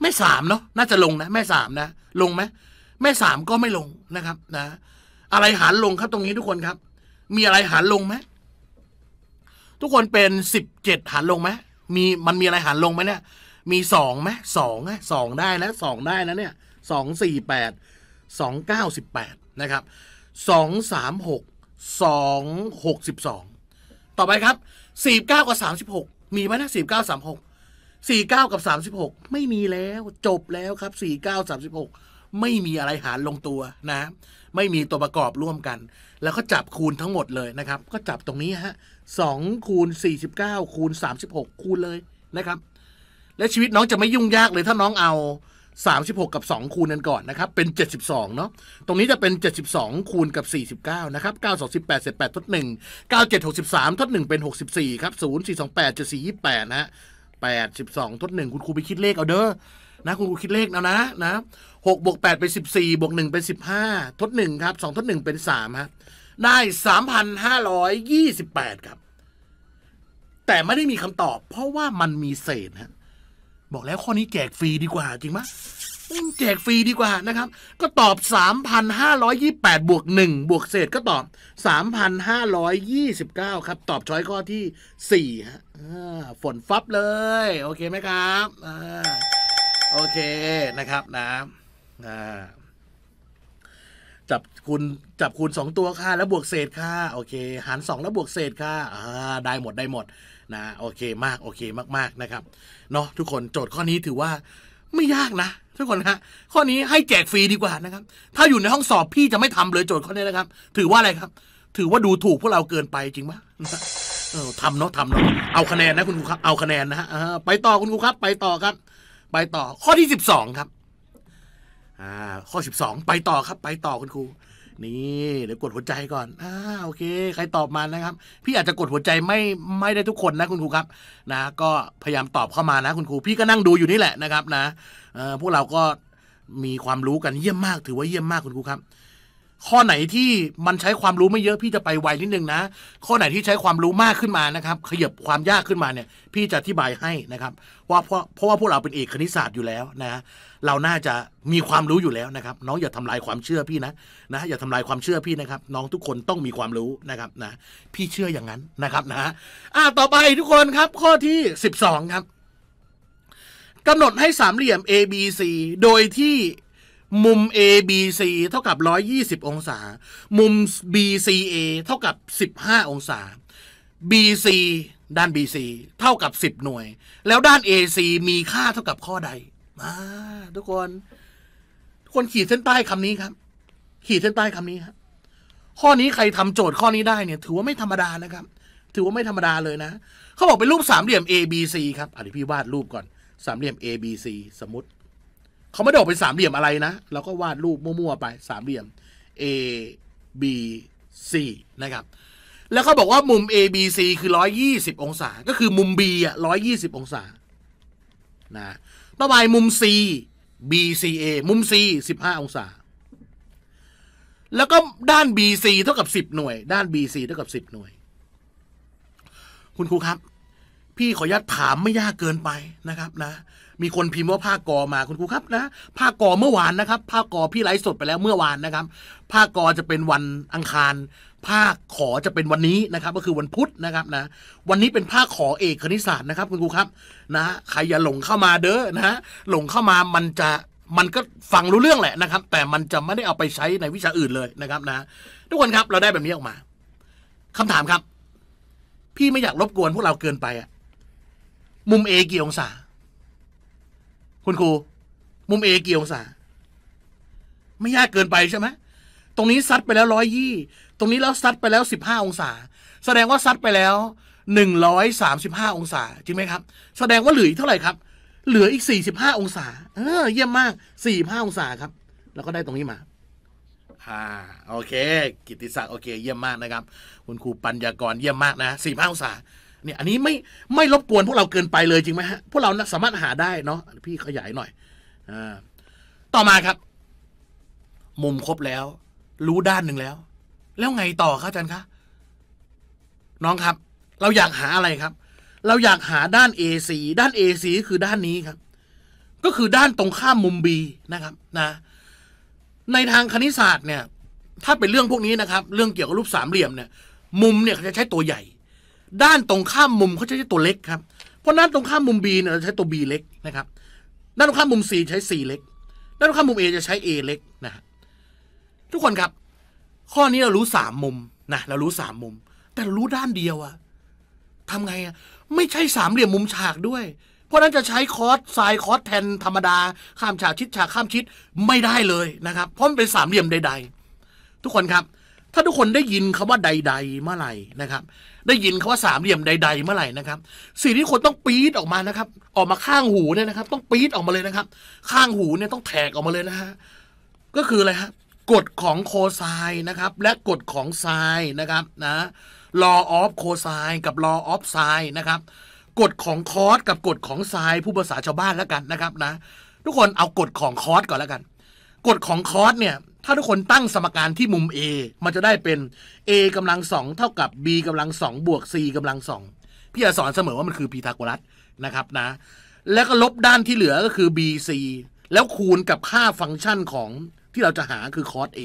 แม่สามเนาะ น่าจะลงนะ แม่สามนะ ลงไหมแม่สามก็ไม่ลงนะครับ นะ อะไรหาลงครับ ตรงนี้ทุกคนครับ มีอะไรหาลงไหม ทุกคนเป็นสิบเจ็ดหาลงไหมมี มันมีอะไรหาลงไหมเนี่ย มีสองไหมสองสองได้นะสองได้นะเนี่ยสองสี่แปด สองเก้าสิบแปดนะครับ สองสามหก262 ต่อไปครับ 49 กับ 36 มีไหมนะ49 36 49 กับ 36 ไม่มีแล้วจบแล้วครับ 49 36 ไม่มีอะไรหารลงตัวนะ ไม่มีตัวประกอบร่วมกัน แล้วก็จับคูณทั้งหมดเลยนะครับ ก็จับตรงนี้ฮะ2คูณ 49 คูณ 36 คูณเลยนะครับ และชีวิตน้องจะไม่ยุ่งยากเลยถ้าน้องเอา36 กับ 2 คูณกันก่อนนะครับเป็น 72เนาะตรงนี้จะเป็น 72 คูณกับ 49นะครับ9 2 8 7 8 ทด 1 9 7 63 ทด 1 เป็น 64ครับ0 4 2 8 7 4 28นะฮะ82ทด1คุณครูไปคิดเลขเอาเด้อนะคุณครูคิดเลขแล้วนะนะ6บวก8เป็น 14บวก1 เป็น 15 ทด1ครับ2ทด 1 เป็น3ฮะได้ 3,528ครับ แต่ไม่ได้มีคำตอบ เพราะว่ามันมีเศษฮะบอกแล้วข้อนี้แจกฟรีดีกว่าจริงไหมแจกฟรีดีกว่านะครับ ก็ตอบ 3,528บวก1บวกเศษก็ตอบ 3,529 ครับ ตอบช้อยข้อที่4ฮะฝนฟับเลย โอเคไหมครับอโอเคนะครับนะจับคูณจับคูณ2 ตัวค่าแล้วบวกเศษค่าโอเค หาร2แล้วบวกเศษค่าได้หมดได้หมดนะโอเคมากโอเคมากๆนะครับเนาะทุกคนโจทย์ข้อนี้ถือว่าไม่ยากนะ ทุกคนฮะข้อนี้ให้แจกฟรีดีกว่านะครับ ถ้าอยู่ในห้องสอบพี่จะไม่ทำเลยโจทย์ข้อนี้นะครับ ถือว่าอะไรครับ ถือว่าดูถูกพวกเราเกินไปจริงปะเออทำเนาะทำเนาะเอาคะแนนนะคุณครูครับเอาคะแนนนะฮะไปต่อคุณครูครับ ไปต่อครับ ไปต่อข้อที่สิบสองครับอ่าข้อสิบสองไปต่อครับ ไปต่อคุณครูนี่เดี๋ยวกดหัวใจก่อนอ่าโอเค ใครตอบมานะครับ พี่อาจจะกดหัวใจไม่ไม่ได้ทุกคนนะ คุณครูครับ นะก็พยายามตอบเข้ามานะคุณครู พี่ก็นั่งดูอยู่นี่แหละนะครับ นะพวกเราก็มีความรู้กันเยี่ยมมากถือว่าเยี่ยมมากคุณครูครับ ข้อไหนที่มันใช้ความรู้ไม่เยอะพี่จะไปไวนิดนึงนะ ข้อไหนที่ใช้ความรู้มากขึ้นมานะครับขยับความยากขึ้นมาเนี่ย พี่จะอธิบายให้นะครับว่าเพราะเพราะว่าพวกเราเป็นเอกคณิตศาสตร์อยู่แล้วนะเราน่าจะมีความรู้อยู่แล้วนะครับน้องอย่าทำลายความเชื่อพี่นะนะ อย่าทำลายความเชื่อพี่นะครับน้องทุกคนต้องมีความรู้นะครับนะพี่เชื่ออย่างนั้นนะครับนะอ่าต่อไปทุกคนครับข้อที่ 12 ครับกำหนดให้สามเหลี่ยม ABC โดยที่มุม ABC เท่ากับ 120 องศา มุม BCA เท่ากับ 15 องศา BC ด้าน BC เท่ากับ 10 หน่วย แล้วด้าน AC มีค่าเท่ากับข้อใดมาทุกคนทุกคนขีดเส้นใต้คำนี้ครับ ขีดเส้นใต้คำนี้ครับข้อนี้ใครทำโจทย์ข้อนี้ได้เนี่ย ถือว่าไม่ธรรมดานะครับ ถือว่าไม่ธรรมดาเลยนะเขาบอกเป็นรูปสามเหลี่ยม A B C ครับอ่ะเี๋พี่วาดรูปก่อนสามเหลี่ยม A B C สมมติเขาไม่ได้บอกเป็นสามเหลี่ยมอะไรนะเราก็วาดรูปมั่วๆไปสามเหลี่ยม A B C นะครับ แล้วเขาบอกว่ามุม A B C คือ 120 องศา ก็คือมุม B อ่ะ 120 องศา นะต่อไปมุม C BCA มุม C 15องศา แล้วก็ด้าน BC เท่ากับ10หน่วย ด้าน BC เท่ากับ 10 หน่วย คุณครูครับ พี่ขอยัดถามไม่ยากเกินไปนะครับ นะ มีคนพิมพ์ว่า ภาคกอมา คุณครูครับ นะ ภาคกอเมื่อวานนะครับ ภาคกอพี่ไลฟ์สดไปแล้วเมื่อวานนะครับ ภาคกอจะเป็นวันอังคารภาคขอจะเป็นวันนี้นะครับ ก็คือวันพุธนะครับนะ วันนี้เป็นภาคขอเอกคณิตศาสตร์นะครับ คุณ ครูครับ นะใครอย่าหลงเข้ามาเด้อนะหลงเข้ามามันจะมันก็ฟังรู้เรื่องแหละนะครับ แต่มันจะไม่ได้เอาไปใช้ในวิชาอื่นเลยนะครับ นะ ทุกคนครับเราได้แบบนี้ออกมา คำถามครับ พี่ไม่อยากรบกวนพวกเราเกินไปอะมุมเอกี่องศาคุณครูมุมเอกี่องศาไม่ยากเกินไปใช่ไหมตรงนี้ซัดไปแล้วร้อยยี่ตรงนี้แล้วซัดไปแล้ว 15องศา แสดงว่าซัดไปแล้ว 135องศาจริงไหมครับ แสดงว่าเหลืออีกเท่าไหร่ครับเหลืออีก 45องศาเออเยี่ยมมาก45องศาครับแล้วก็ได้ตรงนี้มาอ่าโอเค กิติศักดิ์โอเค เยี่ยมมากนะครับคุณครูปัญญากรเยี่ยมมากนะสี่ห้าองศา เนี่ย อันนี้ไม่ไม่รบกวนพวกเราเกินไปเลยจริงไหมฮะพวกเราสามารถหาได้เนาะพี่ขยายหน่อยอ่าต่อมาครับ มุมครบแล้ว รู้ด้านหนึ่งแล้วแล้วไงต่อครับอาจารย์คะน้องครับ เราอยากหาอะไรครับ เราอยากหาด้าน AC ด้าน AC คือด้านนี้ครับ ก็คือด้านตรงข้ามมุม B นะครับนะ ในทางคณิตศาสตร์เนี่ย ถ้าเป็นเรื่องพวกนี้นะครับ เรื่องเกี่ยวกับรูปสามเหลี่ยมเนี่ย มุมเนี่ยเขาจะใช้ตัวใหญ่ ด้านตรงข้ามมุมเขาจะใช้ตัวเล็กครับเพราะด้านตรงข้ามมุม B เนี่ยเราใช้ตัว B เล็กนะครับ ด้านตรงข้ามมุม C ใช้ C เล็ก ด้านตรงข้ามมุม A จะใช้ A เล็กนะฮะทุกคนครับข้อนี้เรารู้สามมุมนะเรารู้สามมุม แต่รรู้ด้านเดียวอะทำไงอะไม่ใช่สามเหลี่ยมมุมฉากด้วย เพราะนั้นจะใช้คอสสายคอสแทน ธรรมดาข้ามฉากชิดฉากข้ามชิดไม่ได้เลยนะครับเพราะมันเป็นสามเหลี่ยมใดๆทุกคนครับ ถ้าทุกคนได้ยินคำว่าใดๆเมื่อไหร่นะครับ ได้ยินคำว่าสามเหลี่ยมใด ๆ เมื่อไหร่นะครับสิ่งที่คนต้องปี๊ดออกมานะครับ ออกมาข้างหูเนี่ยนะครับ ต้องปี๊ดออกมาเลยนะครับ ข้างหูเนี่ยต้องแทกออกมาเลยนะฮะก็คืออะไรฮะกฎของโคไซน์นะครับและกฎของไซน์นะครับนะลอออฟโคไซน์กับลอออฟไซน์นะครับกฎของคอสกับกฎของไซน์ผู้ภาษาชาวบ้านแล้วกันนะครับนะทุกคนเอากฎของคอสก่อนแล้วกันกฎของคอสเนี่ยถ้าทุกคนตั้งสมการที่มุม A มันจะได้เป็น A กำลังสองเท่ากับ B กำลังสองบวก C กำลังสองพี่จะสอนเสมอว่ามันคือพีทาโกรัสนะครับนะแล้วก็ลบด้านที่เหลือก็คือ BC แล้วคูณกับค่าฟังก์ชันของที่เราจะหาคือคอร์ส A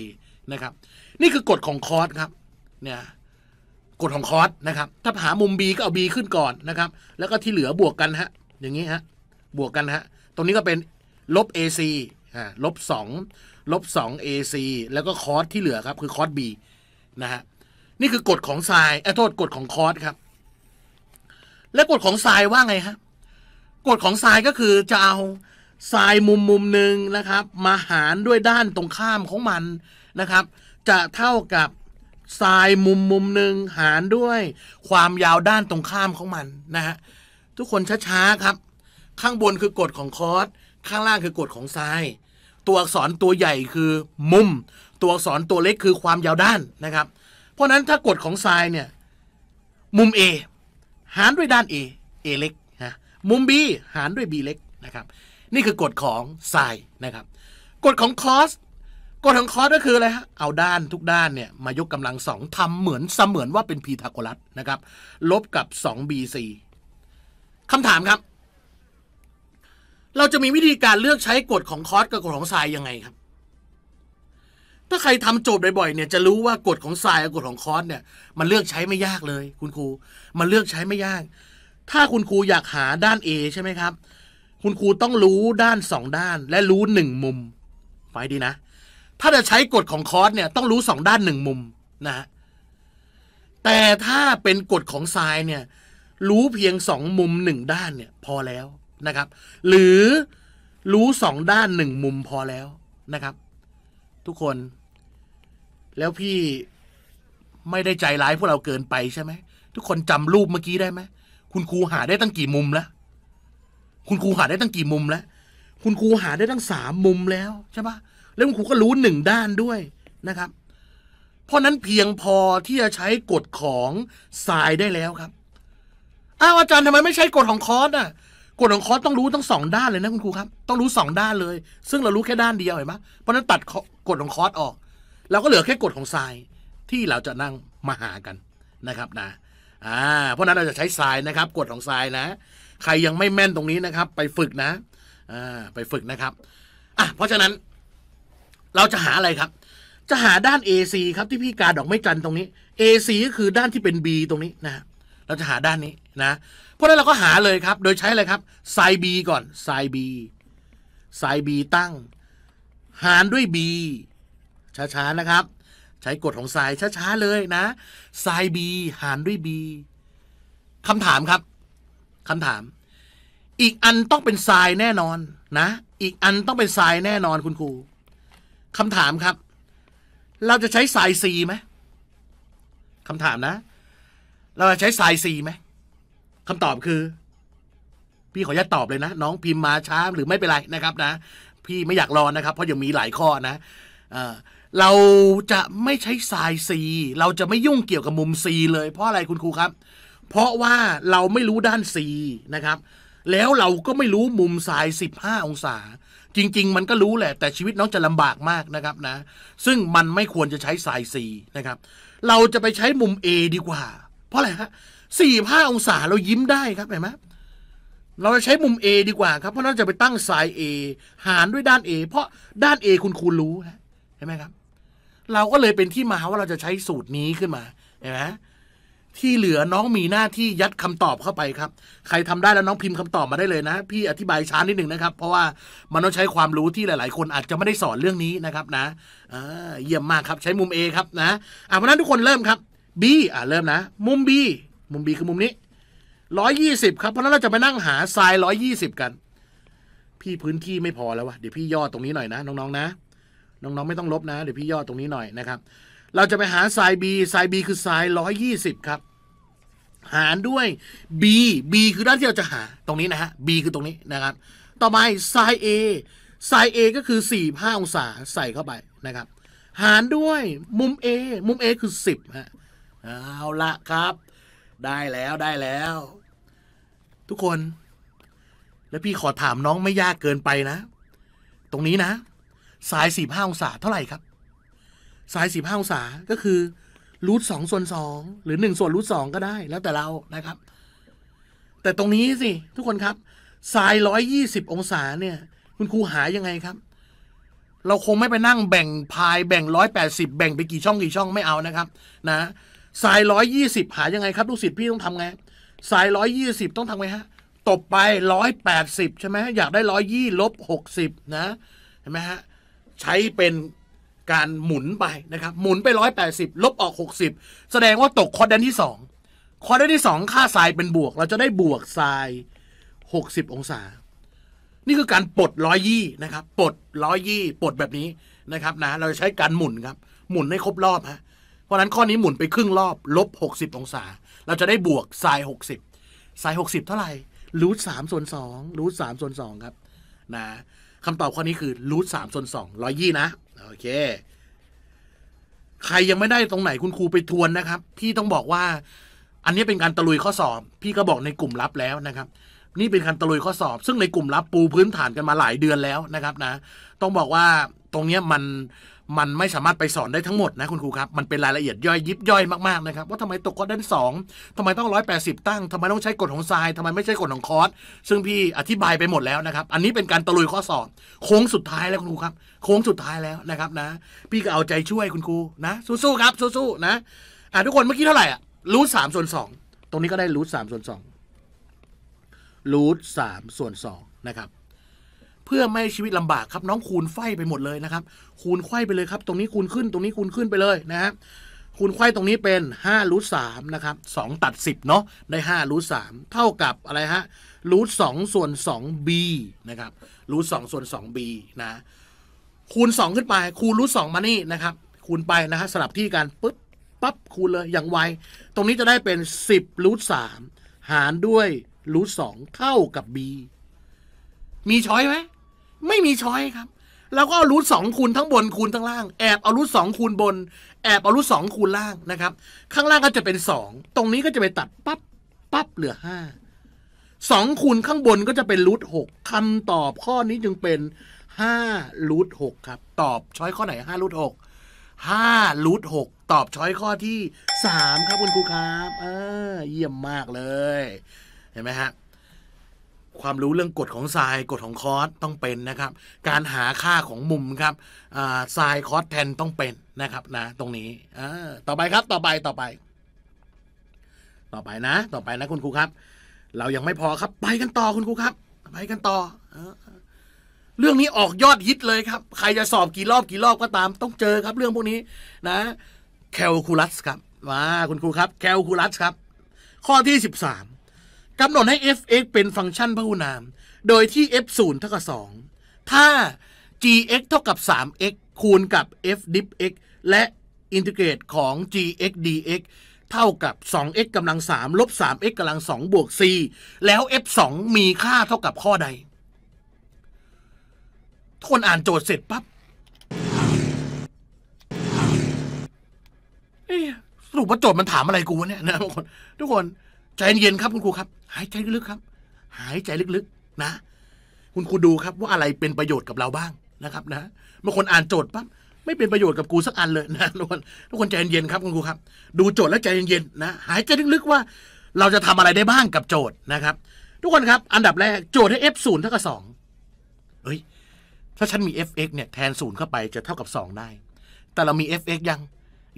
นะครับนี่คือกฎของคอร์สครับเนี่ยกฎของคอร์สนะครับถ้าหามุม B ก็เอา B ขึ้นก่อนนะครับ แล้วก็ที่เหลือบวกกันฮะอย่างนี้ฮะบวกกันฮะตรงนี้ก็เป็นลบ AC อซลบ2ลบ2 AC แล้วก็คอร์สที่เหลือครับคือคอร์ส B นะฮะนี่คือกฎของไซน์เออโทษกฎของคอร์สครับและกฎของไซน์ว่าไงฮะกฎของไซน์ก็คือจะเอาทรายมุมมุมหนึ่งนะครับมาหารด้วยด้านตรงข้ามของมันนะครับ จะเท่ากับทรายมุมมุมหนึ่งหารด้วยความยาวด้านตรงข้ามของมันนะฮะทุกคนช้าๆครับ ข้างบนคือกฎของคอสข้างล่างคือกฎของทรายตัวอักษรตัวใหญ่คือ มุม ตัวอักษรตัวเล็กคือความยาวด้านนะครับ เพราะนั้นถ้ากฎของทรายเนี่ยมุม A หารด้วยด้าน A A เล็กนะมุม B หารด้วย B เล็กนะครับนี่คือกฎของไซน์นะครับกฎของคอสกฎของคอสก็คืออะไรฮะเอาด้านทุกด้านเนี่ยมายกกำลังสองทำเหมือนเสมือนว่าเป็นพีทาโกรัสนะครับ ลบกับ 2bc คำถามครับ เราจะมีวิธีการเลือกใช้กฎของคอสกับกฎของไซน์ยังไงครับ ถ้าใครทำโจทย์บ่อยๆเนี่ยจะรู้ว่ากฎของไซน์กับกฎของคอสเนี่ยมันเลือกใช้ไม่ยากเลย คุณครูมันเลือกใช้ไม่ยาก ถ้าคุณครูอยากหาด้าน A ใช่ไหมครับคุณครูต้องรู้ด้านสองด้าน และรู้หนึ่งมุมไงดีนะ ถ้าจะใช้กฎของคอร์สเนี่ยต้องรู้สองด้านหนึ่งมุมนะฮะ แต่ถ้าเป็นกฎของทรายเนี่ยรู้เพียงสองมุมหนึ่งด้านเนี่ยพอแล้วนะครับ หรือรู้สองด้านหนึ่งมุมพอแล้วนะครับ ทุกคน แล้วพี่ไม่ได้ใจร้ายพวกเราเกินไปใช่ไหมทุกคนจำรูปเมื่อกี้ได้ไหม คุณครูหาได้ตั้งกี่มุมแล้วคุณครูหาได้ตั้งกี่มุมแล้ว คุณครูหาได้ตั้งสามมุมแล้วใช่ปะแล้ว คุณครูก็รู้หนึ่งด้านด้วยนะครับ เพราะนั้นเพียงพอที่จะใช้กฎของสายได้แล้วครับ อ้าวอาจารย์ทำไมไม่ใช้กฎของคอร์สอ่ะ กฎของคอร์สต้องรู้ทั้งสองด้านเลยนะคุณครูครับ ต้องรู้สองด้านเลย ซึ่งเรารู้แค่ด้านเดียวเห็นไหมเพราะนั้นตัดกฎของคอร์สออก เราก็เหลือแค่กฎของทรายที่เราจะนั่งมาหากันนะครับนะอ่าเพราะนั้นเราจะใช้ทรายนะครับกฎของทรายนะใครยังไม่แม่นตรงนี้นะครับ ไปฝึกนะอ่าไปฝึกนะครับอ่ะเพราะฉะนั้น เราจะหาอะไรครับ จะหาด้าน AC ครับที่พี่ กาดอกไม่จันตรงนี้ AC ก็คือด้านที่เป็น B ตรงนี้นะเราจะหาด้านนี้นะ เพราะนั้นเราก็หาเลยครับ โดยใช้อะไรครับไซบีก่อนไซบีไซบีตั้ง หารด้วย B ช้าๆนะครับ ใช้กฎของไซช้าๆเลยนะไซบีหารด้วย B คำถามครับคำถาม อีกอันต้องเป็นทรายแน่นอน นะ อีกอันต้องเป็นทรายแน่นอนคุณครู คำถามครับ เราจะใช้ทรายซีไหมคำถามนะ เราจะใช้ทรายซีไหมคำตอบคือ พี่ขออนุญาตตอบเลยนะ น้องพิมพ์มาช้าหรือไม่เป็นไรนะครับ นะ พี่ไม่อยากรอนะครับ เพราะยังมีหลายข้อนะเเราจะไม่ใช้ทรายซีเราจะไม่ยุ่งเกี่ยวกับมุมซีเลย เพราะอะไรคุณครูครับเเพราะว่าเราไม่รู้ด้าน C นะครับ แล้วเราก็ไม่รู้มุมสาย 15 องศา จริง ๆ มันก็รู้แหละ แต่ชีวิตน้องจะลำบากมากนะครับนะ ซึ่งมันไม่ควรจะใช้สาย C นะครับ เราจะไปใช้มุม A ดีกว่า เพราะอะไรครับ45 องศาเรายิ้มได้ครับเห็นไหมเราจะใช้มุม A ดีกว่าครับ เพราะเราจะไปตั้งสาย A หารด้วยด้าน A เพราะด้าน A คุณคูณรู้เห็นไหมครับ เราก็เลยเป็นที่มาว่าเราจะใช้สูตรนี้ขึ้นมาเห็นไหมที่เหลือน้องมีหน้าที่ยัดคำตอบเข้าไปครับ ใครทำได้แล้วน้องพิมพ์คำตอบมาได้เลยนะ พี่อธิบายช้านิดหนึ่งนะครับ เพราะว่ามันต้องใช้ความรู้ที่หลายๆ คนอาจจะไม่ได้สอนเรื่องนี้นะครับนะเยี่ยมมากครับ ใช้มุม A ครับนะอ่ะเพราะนั้นทุกคนเริ่มครับ B อ่ะเริ่มนะ มุม B มุม B คือมุมนี้ร้อยยี่สิบครับเพราะนั้นเราจะไปนั่งหาทรายร้อยยี่สิบกัน พี่พื้นที่ไม่พอแล้ววะเดี๋ยวพี่ย่อตรงนี้หน่อยนะ น้อง ๆ นะน้อง ๆ ไม่ต้องลบนะเดี๋ยวพี่ย่อตรงนี้หน่อยนะครับเราจะไปหาไซย์ b ไซย์ b คือไซร้อยยี่สิบครับ หารด้วย b b คือด้านที่เราจะหา ตรงนี้นะฮะ b คือตรงนี้นะครับ ต่อไปไซย a ไซย a ก็คือสี่ห้าองศา ใส่เข้าไปนะครับ หารด้วยมุม a มุม a คือสิบฮะ เอาละครับ ได้แล้วได้แล้ว ทุกคน แล้วพี่ขอถามน้องไม่ยากเกินไปนะ ตรงนี้นะสายสี่ห้าองศา เท่าไหร่ครับไซสิบห้าองศาก็คือรูทสองส่วนสองหรือหนึ่งส่วนรูทสองก็ได้ แล้วแต่เรานะครับ แต่ตรงนี้สิทุกคนครับไซย์ร้อยยี่สิบองศาเนี่ย คุณครูหายังไงครับ เราคงไม่ไปนั่งแบ่งพายแบ่งร้อยแปดสิบแบ่งไปกี่ช่องกี่ช่องไม่เอานะครับ นะไซย์ร้อยยี่สิบหายังไงครับลูกศิษย์พี่ต้องทำไงไซย์ร้อยยี่สิบต้องทำไงฮะตบไปร้อยแปดสิบใช่ไหมอยากได้ร้อยยี่ลบหกสิบนะเห็นไหมฮะใช้เป็นการหมุนไปนะครับหมุนไป 180 ลบออก 60 แสดงว่าตกคอร์ดานที่2คอร์ดานที่ 2 ค่าทรายเป็นบวก เราจะได้บวกทราย 60 องศา นี่คือการปลดร้อยยี่นะครับปลดร้อยยี่ปลดแบบนี้นะครับนะเราจะใช้การหมุนครับ หมุนให้ครบรอบฮะเพราะนั้นข้อนี้หมุนไปครึ่งรอบ ลบ 60 องศา เราจะได้บวกทราย 60ทราย 60 เท่าไหร่รูทสามส่วนสองรูทสามส่วนสองครับ นะคำตอบข้อนี้คือรูทสามส่วนสองร้อยยี่นะโอเค ใครยังไม่ได้ตรงไหนคุณครูไปทวนนะครับพี่ต้องบอกว่า อันนี้เป็นการตะลุยข้อสอบ พี่ก็บอกในกลุ่มลับแล้วนะครับ นี่เป็นการตะลุยข้อสอบ ซึ่งในกลุ่มลับปูพื้นฐานกันมาหลายเดือนแล้วนะครับ นะ ต้องบอกว่าตรงเนี้ยมันมันไม่สามารถไปสอนได้ทั้งหมดนะคุณครูครับ มันเป็นรายละเอียดย่อย ยิบย่อยมากๆนะครับว่าทำไมตกกอดด้านสองทำไมต้องร้อสิบตั้งทำไมต้องใช้กฎของทรายทำไมไม่ใช่กฎของคอร์สซึ่งพี่อธิบายไปหมดแล้วนะครับ อันนี้เป็นการตะลุยข้อสอบโค้งสุดท้ายแล้วคุณครูครับ โค้งสุดท้ายแล้วนะครับนะ พี่ก็เอาใจช่วยคุณครูนะ สู้ๆครับสู้ๆนะอ่ะทุกคนเมื่อกี้เท่าไหร่อ่ะรูทสามส่วนสองตรงนี้ก็ได้รูทสามส่วนสองรูทสามส่วนสองนะครับพื่อไม่ให้ชีวิตลำบากครับน้องคูณไฟไปหมดเลยนะครับ คูณไข้ไปเลยครับ ตรงนี้คูณขึ้นตรงนี้คูณขึ้นไปเลยนะฮะคูณไข้ตรงนี้เป็น5รูทสามนะครับสตัด10เนาะได้5รูทสามเท่ากับอะไรฮะรูทสส่วน 2b นะครับรูทสส่วน 2b นะคูณ 2 ขึ้นไป คูณรูทสมานี่นะครับ คูณไปนะฮะสลับที่กันปุ๊บปั๊บคูณเลยอย่างไวตรงนี้จะได้เป็น 10รูทสหารด้วยรูทสเท่ากับ b มีช้อยไหมไม่มีช้อยครับ แล้วก็เอารูทสองคูณทั้งบนคูณทั้งล่าง แอบเอารูทสองคูณบน แอบเอารูทสองคูณล่างนะครับ ข้างล่างก็จะเป็นสอง ตรงนี้ก็จะไปตัดปั๊บ ปั๊บ เหลือห้าสองคูณข้างบนก็จะเป็นรูทหกคำตอบข้อนี้จึงเป็นห้ารูทหกครับ ตอบช้อยข้อไหนห้ารูทหกห้ารูทหกตอบช้อยข้อที่สามครับคุณครูครับเออเยี่ยมมากเลย เห็นไหมฮะความรู้เรื่องกฎของทรายกฎของคอสต้องเป็นนะครับ การหาค่าของมุมครับทรายคอสแทนต้องเป็นนะครับ นะตรงนี้ต่อไปครับ ต่อไปต่อไป ต่อไปนะต่อไปนะคุณครูครับ เรายังไม่พอครับ ไปกันต่อคุณครูครับไปกันต่อเรื่องนี้ออกยอดฮิตเลยครับ ใครจะสอบกี่รอบกี่รอบก็ตาม ต้องเจอครับเรื่องพวกนี้ นะ แคลคูลัสครับมาคุณครูครับ แคลคูลัสครับข้อที่สิบสามกำหนดให้ f(x) เป็นฟังก์ชันพหุนาม โดยที่ f 0เท่ากับ 2 ถ้า gx เท่ากับ 3x คูณกับ f ดิฟ x และอินทิเกรตของ gx dx เท่ากับ 2x กำลัง 3 ลบ 3x กำลัง 2 บวก c แล้ว f 2มีค่าเท่ากับข้อใดทุกคนอ่านโจทย์เสร็จปับ๊บสรุปว่าโจทย์มันถามอะไรกูเนี่ยนะทุกคนทุกคนใจเย็นครับ คุณครูครับ หายใจลึกๆครับ หายใจลึกๆนะ คุณครูดูครับว่าอะไรเป็นประโยชน์กับเราบ้างนะครับ นะบางคนอ่านโจทย์ปั๊บไม่เป็นประโยชน์กับกูสักอันเลยนะทุกคนทุกคนใจเย็นครับคุณครูครับดูโจทย์แล้วใจเย็นๆนะหายใจลึกๆว่า เราจะทำอะไรได้บ้างกับโจทย์นะครับ ทุกคนครับ อันดับแรกโจทย์ให้ f ศูนย์เท่ากับสองเอ้ยถ้าฉันมี fx เนี่ยแทนศูนย์เข้าไปจะเท่ากับสองได้แต่เรามี fx ยัง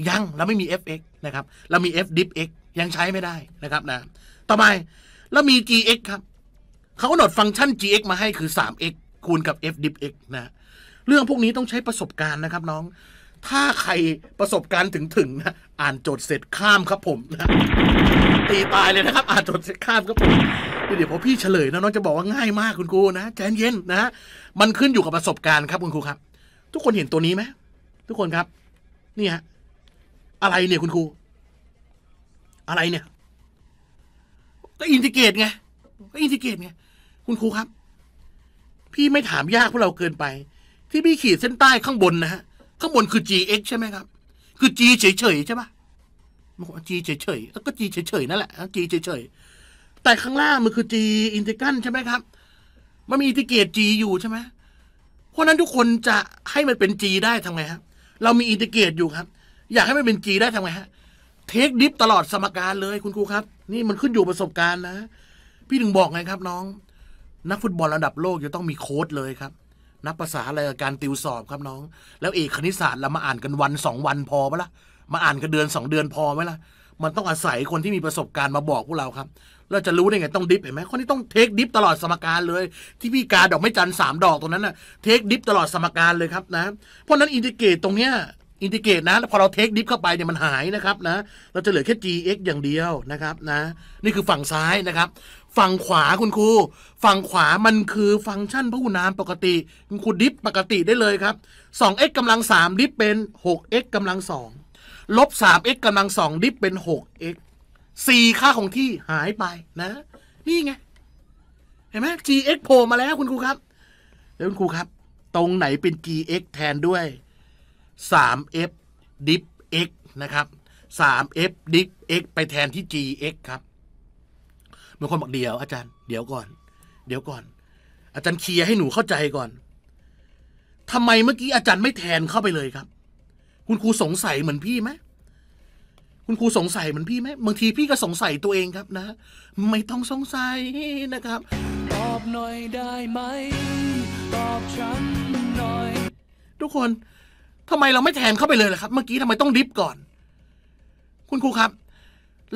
ยังเราไม่มี FX นะครับเรามี f d i p x ยังใช้ไม่ได้นะครับนะ ต่อไปเรามี GX ครับเขากำหนดฟังก์ชัน GX มาให้คือ 3x คูณกับ f d i p x นะเรื่องพวกนี้ต้องใช้ประสบการณ์นะครับ น้อง ถ้าใครประสบการณ์ถึงถึงนะอ่านโจทย์เสร็จข้ามครับผมนะตีตายเลยนะครับ อ่านโจทย์เสร็จข้ามครับผมเดี๋ยวพอพี่เฉลยนะน้องจะบอกว่าง่ายมากคุณครูนะใจเย็นนะมันขึ้นอยู่กับประสบการณ์ครับ คุณครูครับ ทุกคนเห็นตัวนี้ไหมทุกคนครับ นี่ฮะอะไรเนี่ยคุณครูอะไรเนี่ย ก็อินทิเกตไงก็อินทิเกตไง คุณครูครับ พี่ไม่ถามยากพวกเราเกินไป ที่พี่ขีดเส้นใต้ข้างบนนะฮะข้างบนคือ gx ใช่ไหมครับ คือ g เฉยๆใช่ปะมันก็ g เฉยๆก็ g เฉยๆนั่นแหละ g เฉยๆแต่ข้างล่างมันคือ g อินทิกรัลใช่ไหมครับมันมีอินทิเกต g อยู่ใช่ไหมเพราะนั้นทุกคนจะให้มันเป็น g ได้ทำไงครับเรามีอินทิเกตอยู่ครับอยากให้มันเป็นจีได้ทำไงฮะ เทคดิฟตลอดสมการเลยคุณครูครับ นี่มันขึ้นอยู่ประสบการณ์นะ พี่ถึงบอกไงครับน้อง นักฟุตบอลระดับโลกจะต้องมีโค้ดเลยครับ นับภาษาอะไรกับการติวสอบครับน้อง แล้วเอกคณิตศาสตร์เรามาอ่านกันวันสองวันพอปะละ่ะ มาอ่านกันเดือนสองเดือนพอไหมล่ะ มันต้องอาศัยคนที่มีประสบการณ์มาบอกพวกเราครับ เราจะรู้ได้ไงต้องดิฟเห็นไหมคนที่ต้องเทคดิฟตลอดสมการเลย ที่พี่กาดอกไม่จันสามดอกตรงนั้นนะ่ะเทคดิฟตลอดสมการเลยครับนะ เพราะนั้นอินทิเกตตรงเนี้ยอินทิเกตนะแล้วพอเราเทคดิฟเข้าไปเนี่ยมันหายนะครับนะเราจะเหลือแค่ gx อย่างเดียวนะครับนะนี่คือฝั่งซ้ายนะครับ ฝั่งขวาคุณครู ฝั่งขวามันคือฟังก์ชันพหุนามปกติ คุณครูดิฟปกติได้เลยครับ 2x กำลัง3ดิฟเป็น 6x กำลัง2ลบ 3x กำลัง2ดิฟเป็น 6x 4 ค่าของที่หายไปนะนี่ไง เห็นไหม gx โผล่มาแล้วคุณครูครับเดี๋ยวคุณครูครับ ตรงไหนเป็น gx แทนด้วย 3f d i f x นะครับ 3f d i f x ไปแทนที่ gx ครับบางคนบอกเดี๋ยวอาจารย์ เดี๋ยวก่อน เดี๋ยวก่อน อาจารย์เคลียร์ให้หนูเข้าใจก่อน ทำไมเมื่อกี้อาจารย์ไม่แทนเข้าไปเลยครับ คุณครูสงสัยเหมือนพี่ไหม คุณครูสงสัยเหมือนพี่ไหมบางทีพี่ก็สงสัยตัวเองครับนะ ไม่ต้องสงสัยนะครับ ตอบหน่อยได้ไหมตอบฉันหน่อย ทุกคนทำไมเราไม่แทนเข้าไปเลยล่ะครับ เมื่อกี้ทำไมต้องดิฟก่อน คุณครูครับ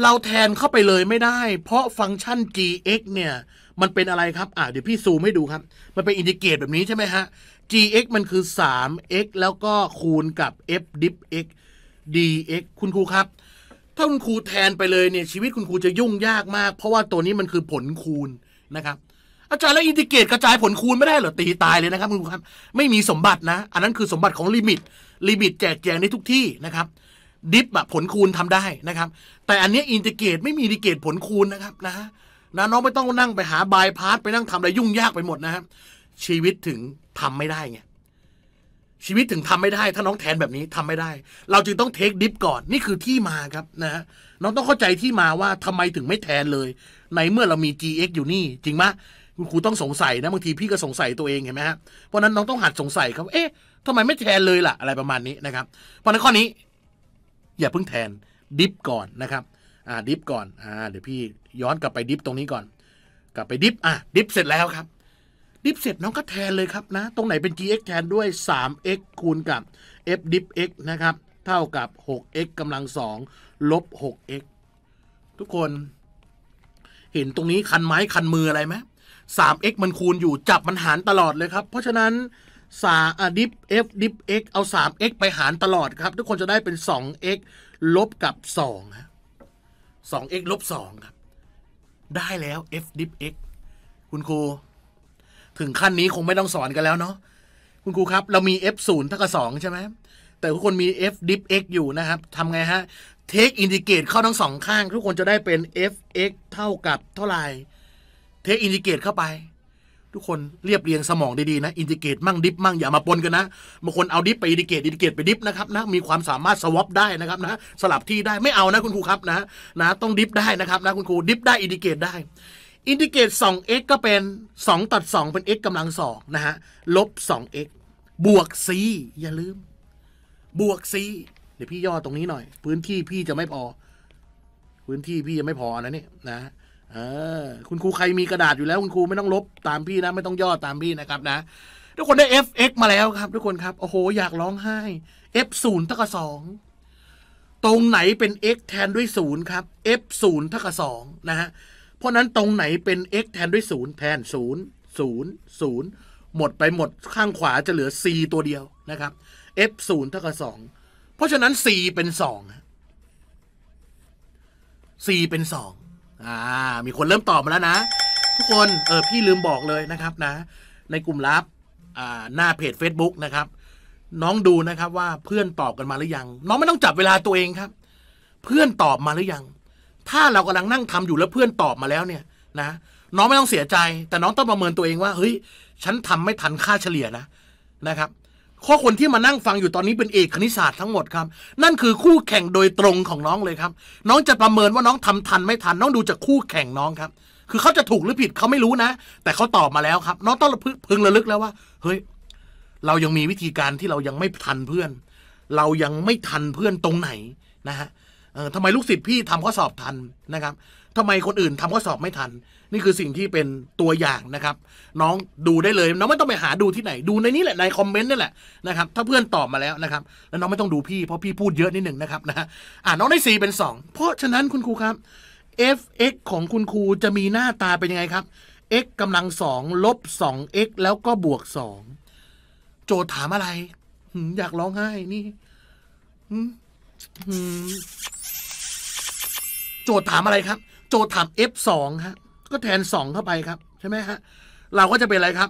เราแทนเข้าไปเลยไม่ได้เพราะฟังก์ชัน gx เนี่ยมันเป็นอะไรครับ อ่าเดี๋ยวพี่ซูมให้ดูครับ มันเป็นอินทิเกรตแบบนี้ใช่ไหมฮะ gx มันคือ 3x แล้วก็คูณกับ f d i f x dx คุณครูครับ ถ้าคุณครูแทนไปเลยเนี่ย ชีวิตคุณครูจะยุ่งยากมาก เพราะว่าตัวนี้มันคือผลคูณนะครับอาจารย์แล้วอินทิเกตกระจายผลคูณไม่ได้เหรอตีตายเลยนะครับคุณครูครับ ไม่มีสมบัตินะ อันนั้นคือสมบัติของลิมิต ลิมิตแจกแจงในทุกที่นะครับ ดิฟอะผลคูณทำได้นะครับ แต่อันนี้อินทิเกตไม่มีอิเกตผลคูณนะครับนะนะน้องไม่ต้องนั่งไปหาบายพาสไปนั่งทำอะไรยุ่งยากไปหมดนะครับชีวิตถึงทำไม่ได้ไงชีวิตถึงทำไม่ได้ ถ้าน้องแทนแบบนี้ทำไม่ได้ เราจึงต้องเทคดิฟก่อนนี่คือที่มาครับนะฮะน้องต้องเข้าใจที่มาว่าทำไมถึงไม่แทนเลย ในเมื่อเรามี GX อยู่นี่จริงไหมคุณครูต้องสงสัยนะบางทีพี่ก็สงสัยตัวเองเห็นไหมฮะเพราะนั้นน้องต้องหัดสงสัยครับเอ๊ะทำไมไม่แทนเลยล่ะ อะไรประมาณนี้นะครับเพราะนั้นข้อนี้ อย่าเพิ่งแทนดิฟก่อนนะครับอ่าดิฟก่อนอ่าเดี๋ยวพี่ย้อนกลับไปดิฟตรงนี้ก่อน กลับไปดิฟอ่าดิฟเสร็จแล้วครับ ดิฟเสร็จน้องก็แทนเลยครับนะตรงไหนเป็น gx แทนด้วย 3x คูณกับ f ดิฟ x นะครับเท่ากับ 6x กำลัง2ลบ 6x ทุกคน เห็นตรงนี้คันไม้คันมืออะไรไหมส x มันคูณอยู่จับ มันหารตลอดเลยครับ เพราะฉะนั้นสาดิฟ f ดิฟ x เอา 3x ไปหารตลอดครับ ทุกคนจะได้เป็น 2x ลบกับ2ฮะ 2x ลบ2ครับ ได้แล้ว f ดิฟ x คุณครูถึงขั้นนี้คงไม่ต้องสอนกันแล้วเนาะคุณครูครับ เรามี f 0เท่ากับ2ใช่ไหมแต่ทุกคนมี f ดิฟ x อยู่นะครับทำไงฮะ take indicate เข้าทั้งสองข้าง ทุกคนจะได้เป็น f x เท่ากับเท่าไหร่เทคอินทิเกตเข้าไป ทุกคนเรียบเรียงสมองดีๆนะ อินทิเกตมั่ง ดิฟมั่ง อย่ามาปนกันนะบางคนเอาดิฟไปอินทิเกตอินทิเกตไปดิฟนะครับนะมีความสามารถสวอปได้นะครับนะ สลับที่ได้ไม่เอานะคุณครูครับนะ นะ ต้องดิฟได้นะครับนะคุณครูดิฟได้อินทิเกตได้ อินทิเกต 2x ก็เป็น 2 ตัด 2 เป็น x กำลัง 2นะฮะลบ 2x บวก c อย่าลืม บวก c เดี๋ยวพี่ย่อตรงนี้หน่อย พื้นที่พี่จะไม่พอ พื้นที่พี่จะไม่พอนะเนี่ยนะคุณครูใครมีกระดาษอยู่แล้วคุณครูไม่ต้องลบตามพี่นะไม่ต้องย่อตามพี่นะครับนะทุกคนได้ fx มาแล้วครับทุกคนครับโอ้โหอยากร้องไห้ f ศูนย์เท่ากับสองตรงไหนเป็น x แทนด้วยศูนย์ครับ f ศูนย์เท่ากับสองนะฮะเพราะนั้นตรงไหนเป็น x แทนด้วยศูนย์แทนศูนย์ศูนย์ศูนย์หมดไปหมดข้างขวาจะเหลือ c ตัวเดียวนะครับ f ศูนย์เท่ากับสองเพราะฉะนั้น c เป็นสอง c เป็นสองอ่า มีคนเริ่มตอบมาแล้วนะทุกคนเออพี่ลืมบอกเลยนะครับนะในกลุ่มลับอ่าหน้าเพจ Facebook นะครับ น้องดูนะครับ ว่าเพื่อนตอบกันมาหรือยัง น้องไม่ต้องจับเวลาตัวเองครับ เพื่อนตอบมาหรือยัง ถ้าเรากำลังนั่งทำอยู่แล้วเพื่อนตอบมาแล้วเนี่ย นะน้องไม่ต้องเสียใจ แต่น้องต้องประเมินตัวเองว่าเฮ้ยฉันทำไม่ทันค่าเฉลี่ยนะนะครับเพราะคนที่มานั่งฟังอยู่ตอนนี้เป็นเอกคณิตศาสตร์ทั้งหมดครับ นั่นคือคู่แข่งโดยตรงของน้องเลยครับ น้องจะประเมินว่าน้องทำทันไม่ทันน้องดูจากคู่แข่งน้องครับ คือเขาจะถูกหรือผิดเขาไม่รู้นะ แต่เขาตอบมาแล้วครับน้องต้องพึงระลึกแล้วว่า เฮ้ยเรายังมีวิธีการที่เรายังไม่ทันเพื่อน เรายังไม่ทันเพื่อนตรงไหนนะฮะทำไมลูกศิษย์พี่ทำข้อสอบทันนะครับ ทำไมคนอื่นทำข้อสอบไม่ทันนี่คือสิ่งที่เป็นตัวอย่างนะครับ น้องดูได้เลย น้องไม่ต้องไปหาดูที่ไหน ดูในนี้แหละในคอมเมนต์นี่แหละนะครับถ้าเพื่อนตอบมาแล้วนะครับ แล้วน้องไม่ต้องดูพี่ เพราะพี่พูดเยอะนิดหนึ่งนะครับนะอ่าน้องได้่เป็นสองเพราะฉะนั้นคุณครูครับ f(x) ของคุณครูจะมีหน้าตาเป็นยังไงครับ x กำลังสองลบสอง x แล้วก็บวกสองโจทย์ถามอะไรอยากร้องไห้นี่โจทย์ถามอะไรครับ โจทย์ถาม f สองครับก็แทน 2 เข้าไปครับใช่ไหมฮะเราก็จะเป็นอะไรครับ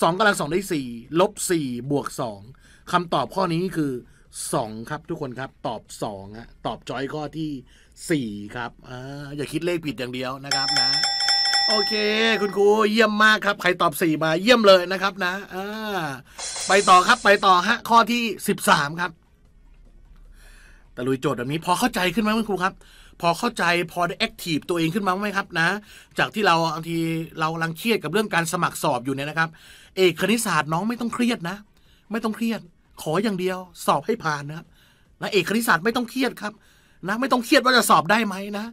สองกำลังสองได้สี่ลบสี่บวกสองคำตอบข้อนี้คือสองครับทุกคนครับตอบสองะตอบจอยข้อที่สี่ครับออย่าคิดเลขผิดอย่างเดียวนะครับนะ โอเค คุณครูเยี่ยมมากครับใครตอบสี่มาเยี่ยมเลยนะครับนะไปต่อครับไปต่อฮะข้อที่สสิบามครับตะลุยโจทย์แบบนี้พอเข้าใจขึ้นไหมคุณครูครับพอเข้าใจ พอได้แอคทีฟตัวเองขึ้นมาไหมครับนะ จากที่เราบางทีเราลังเครียดกับเรื่องการสมัครสอบอยู่เนี่ยนะครับ เอกคณิตศาสตร์น้องไม่ต้องเครียดนะ ไม่ต้องเครียด ขออย่างเดียวสอบให้ผ่านนะครับละเอกคณิตศาสตร์ไม่ต้องเครียดครับ นะ ไม่ต้องเครียดว่าจะสอบได้ไหมนะ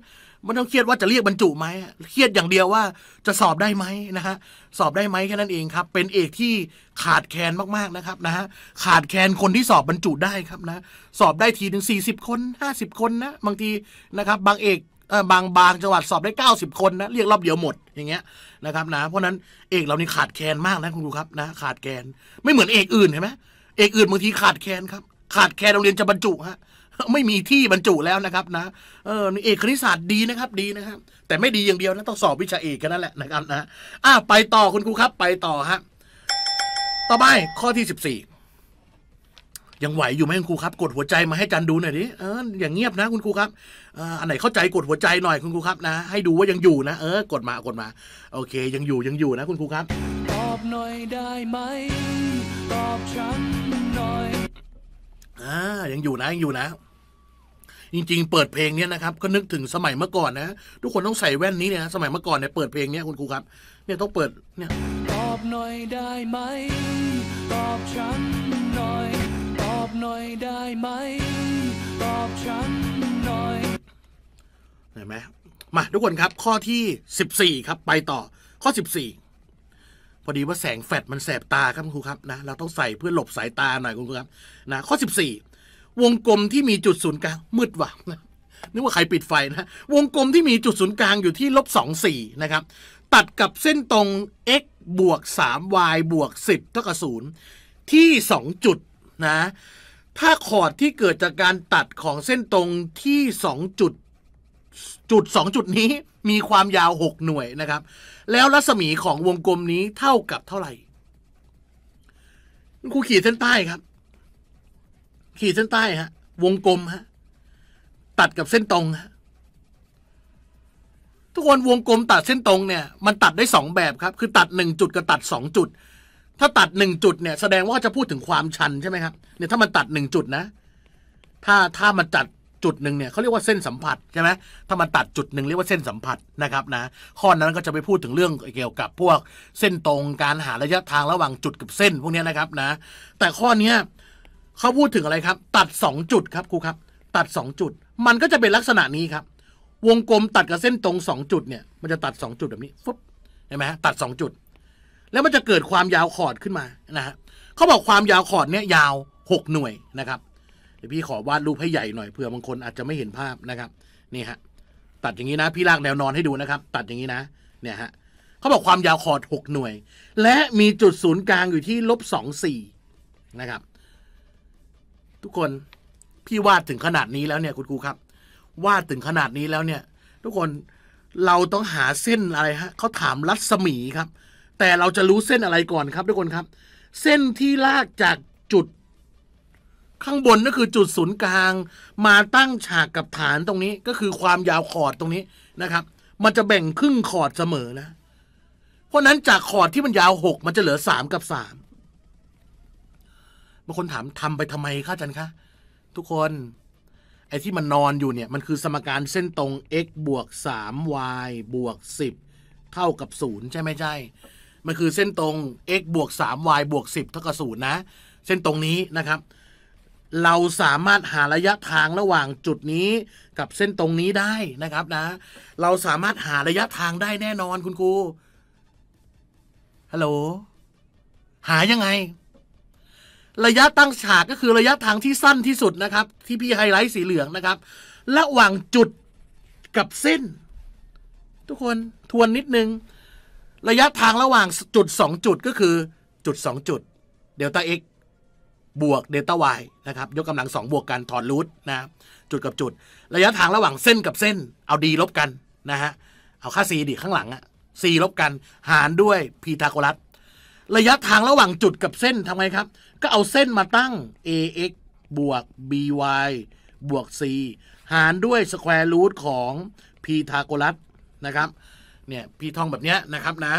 ไม่ต้องเครียดว่าจะเรียกบรรจุไหมเครียดอย่างเดียวว่าจะสอบได้ไหมนะฮะสอบได้ไหมแค่นั้นเองครับเป็นเอกที่ขาดแคลนมากๆนะครับนะฮะขาดแคลนคนที่สอบบรรจุได้ครับนะสอบได้ทีถึงสสี่ิบคนห้าสิบคนนะบางทีนะครับบางเอกบางบางจังหวัดสอบได้เก้าสิบคนนะเรียกรอบเดียวหมดอย่างเงี้ยนะครับนะเพราะนั้นเอกเรานี่ขาดแคลนมากนะคุณครูครับนะขาดแคลนไม่เหมือนเอกอื่นเห็นไหมเอกอื่นบางทีขาดแคลนครับขาดแคลนโรงเรียนจะบรรจุฮะไม่มีที่บรรจุแล้วนะครับ นะ เออเอกคณิตศาสตร์ดีนะครับ ดีนะครับแต่ไม่ดีอย่างเดียวนะ ต้องสอบวิชาเอกกันนั่นแหละนะครับนะอ่าไปต่อคุณครูครับ ไปต่อฮะต่อไปข้อที่สิบสี่ยังไหวอยู่ไหมคุณครูครับ กดหัวใจมาให้จันดูหน่อยดิเอออย่างเงียบนะ คุณครูครับอันไหนเข้าใจกดหัวใจหน่อยคุณครูครับนะ ให้ดูว่ายังอยู่นะเออกดมากดมา โอเค ยังอยู่ยังอยู่นะ คุณครูครับตอบหน่อยได้ไหม ตอบฉันหน่อยอ่ายังอยู่นะยังอยู่นะจริงๆเปิดเพลงเนี้ยนะครับก็นึกถึงสมัยเมื่อก่อนนะ ทุกคนต้องใส่แว่นนี้เนี่ยสมัยเมื่อก่อนเนี่ยเปิดเพลงเนี้ยคุณครูครับเนี่ยต้องเปิดเนี่ยตอบหน่อยได้ไหมตอบฉันหน่อยตอบหน่อยได้ไหมตอบฉันหน่อยเห็นไหมมาทุกคนครับข้อที่สสิบี่ครับไปต่อข้อสสิบี่พอดีว่าแสงแฟลชมันแสบตาครับคุณครูครับนะเราต้องใส่เพื่อหลบสายตาหน่อยคุณครูครับนะข้อ 14วงกลมที่มีจุดศูนย์กลางมืดว่ะนึกว่าใครปิดไฟนะวงกลมที่มีจุดศูนย์กลางอยู่ที่ลบสองสี่นะครับตัดกับเส้นตรง x บวก 3y บวก10เท่ากับ0ที่2จุดนะ ถ้าขอดที่เกิดจากการตัดของเส้นตรงที่2จุดจุด 2 จุดนี้มีความยาว 6 หน่วยนะครับ แล้วรัศมีของวงกลมนี้เท่ากับเท่าไหร่ครูขีดเส้นใต้ครับขีดเส้นใต้ฮะวงกลมฮะตัดกับเส้นตรงฮะทุกคนวงกลมตัดเส้นตรงเนี่ยมันตัดได้สองแบบครับ คือตัดหนึ่งจุดกับตัดสองจุด ถ้าตัดหนึ่งจุดเนี่ยแสดงว่าจะพูดถึงความชันใช่ไหมครับเนี่ยถ้ามันตัดหนึ่งจุดนะ ถ้าถ้ามันตัดจุดหนึ่งเนี่ยเขาเรียกว่าเส้นสัมผัสใช่ไหมถ้ามันตัดจุดหนึ่งเรียกว่าเส้นสัมผัสนะครับนะ ข้อนั้นก็จะไปพูดถึงเรื่องเกี่ยวกับพวกเส้นตรงการหาระยะทางระหว่างจุดกับเส้นพวกนี้นะครับนะ แต่ข้อเนี้ยเขาพูดถึงอะไรครับ ตัด 2 จุดครับครูครับ ตัด 2 จุดมันก็จะเป็นลักษณะนี้ครับ วงกลมตัดกับเส้นตรง 2 จุดเนี่ยมันจะตัด 2 จุดแบบนี้ฟุ๊บเห็นไหมฮะตัด 2 จุด แล้วมันจะเกิดความยาวขอดขึ้นมานะฮะเขาบอกความยาวขอดเนี่ยยาว 6 หน่วยนะครับ เดี๋ยวพี่ขอวาดรูปให้ใหญ่หน่อยเผื่อบางคนอาจจะไม่เห็นภาพนะครับนี่ฮะตัดอย่างนี้นะพี่ลากแนวนอนให้ดูนะครับ ตัดอย่างนี้นะเนี่ยฮะเขาบอกความยาวขอด6 หน่วย และมีจุดศูนย์กลางอยู่ที่ลบสองสี่นะครับทุกคนพี่วาดถึงขนาดนี้แล้วเนี่ยคุณครูครับวาดถึงขนาดนี้แล้วเนี่ย ทุกคนเราต้องหาเส้นอะไรฮะเขาถามรัศมีครับ แต่เราจะรู้เส้นอะไรก่อนครับทุกคนครับ เส้นที่ลากจากจุด ข้างบนก็คือจุดศูนย์กลาง มาตั้งฉากกับฐานตรงนี้ก็คือความยาวขอดตรงนี้นะครับ มันจะแบ่งครึ่งขอดเสมอนะ เพราะนั้นจากขอดที่มันยาวหกมันจะเหลือสามกับสามบางคนถามทำไปทำไมคะอาจารย์คะทุกคนไอ้ที่มันนอนอยู่เนี่ยมันคือสมการเส้นตรง x บวก 3y บวก 10 เท่ากับ0ใช่ไหมใช่ มันคือเส้นตรง x บวก 3y บวก 10 เท่ากับ0นะเส้นตรงนี้นะครับ เราสามารถหาระยะทางระหว่างจุดนี้กับเส้นตรงนี้ได้นะครับนะเราสามารถหาระยะทางได้แน่นอนคุณครูฮัลโหลหายังไงระยะตั้งฉากก็คือระยะทางที่สั้นที่สุดนะครับที่พี่ไฮไลท์สีเหลืองนะครับระหว่างจุดกับเส้น ทุกคนทวนนิดนึง ระยะทางระหว่างจุด 2 จุดก็คือ จุด 2 จุด เดลต้า x บวกเดลต้า y นะครับยกกำลัง2บวกกันถอดรูทนะจุดกับจุด ระยะทางระหว่างเส้นกับเส้น เอาดีลบกันนะฮะเอาค่า c ดิข้างหลังอะ c ลบกันหารด้วย พีทาโกรัสระยะทางระหว่างจุดกับเส้นทำไงครับ ก็เอาเส้นมาตั้ง ax บวก by บวก c หารด้วยสแควร์รูทของพีทาโกรัสนะครับ เนี่ยพีท่องแบบเนี้ยนะครับนะ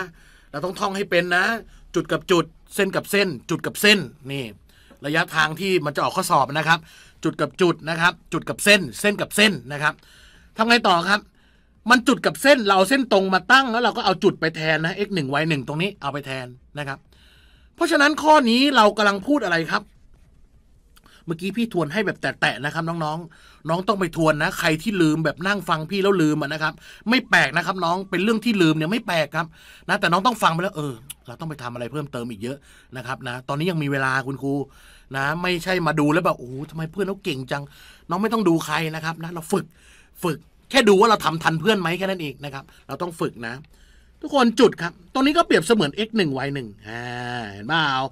เราต้องท่องให้เป็นนะ จุดกับจุด เส้นกับเส้น จุดกับเส้นนี่ ระยะทางที่มันจะออกข้อสอบนะครับ จุดกับจุดนะครับ จุดกับเส้น เส้นกับเส้นนะครับทำไงต่อครับมันจุดกับเส้นเราเส้นตรงมาตั้งแล้วเราก็เอาจุดไปแทนนะ x 1 y 1ตรงนี้เอาไปแทนนะครับ เพราะฉะนั้นข้อนี้เรากำลังพูดอะไรครับ เมื่อกี้พี่ทวนให้แบบแตะๆนะครับ น้องๆ น้องต้องไปทวนนะใครที่ลืมแบบนั่งฟังพี่แล้วลืมนะครับ ไม่แปลกนะครับ น้องเป็นเรื่องที่ลืมเนี่ยไม่แปลกครับนะแต่น้องต้องฟังไปแล้ว เออ เราต้องไปทำอะไรเพิ่มเติมอีกเยอะนะครับนะตอนนี้ยังมีเวลาคุณครูนะไม่ใช่มาดูแล้วแบบโอ้ทำไมเพื่อนเขาเก่งจัง น้องไม่ต้องดูใครนะครับนะเราฝึกฝึกแค่ดูว่าเราทำทันเพื่อนไหมแค่นั้นเองนะครับ เราต้องฝึกนะ ทุกคนจุดครับ ตรงนี้ก็เปรียบเสมือน x 1 y 1่เห็นบ้าเอา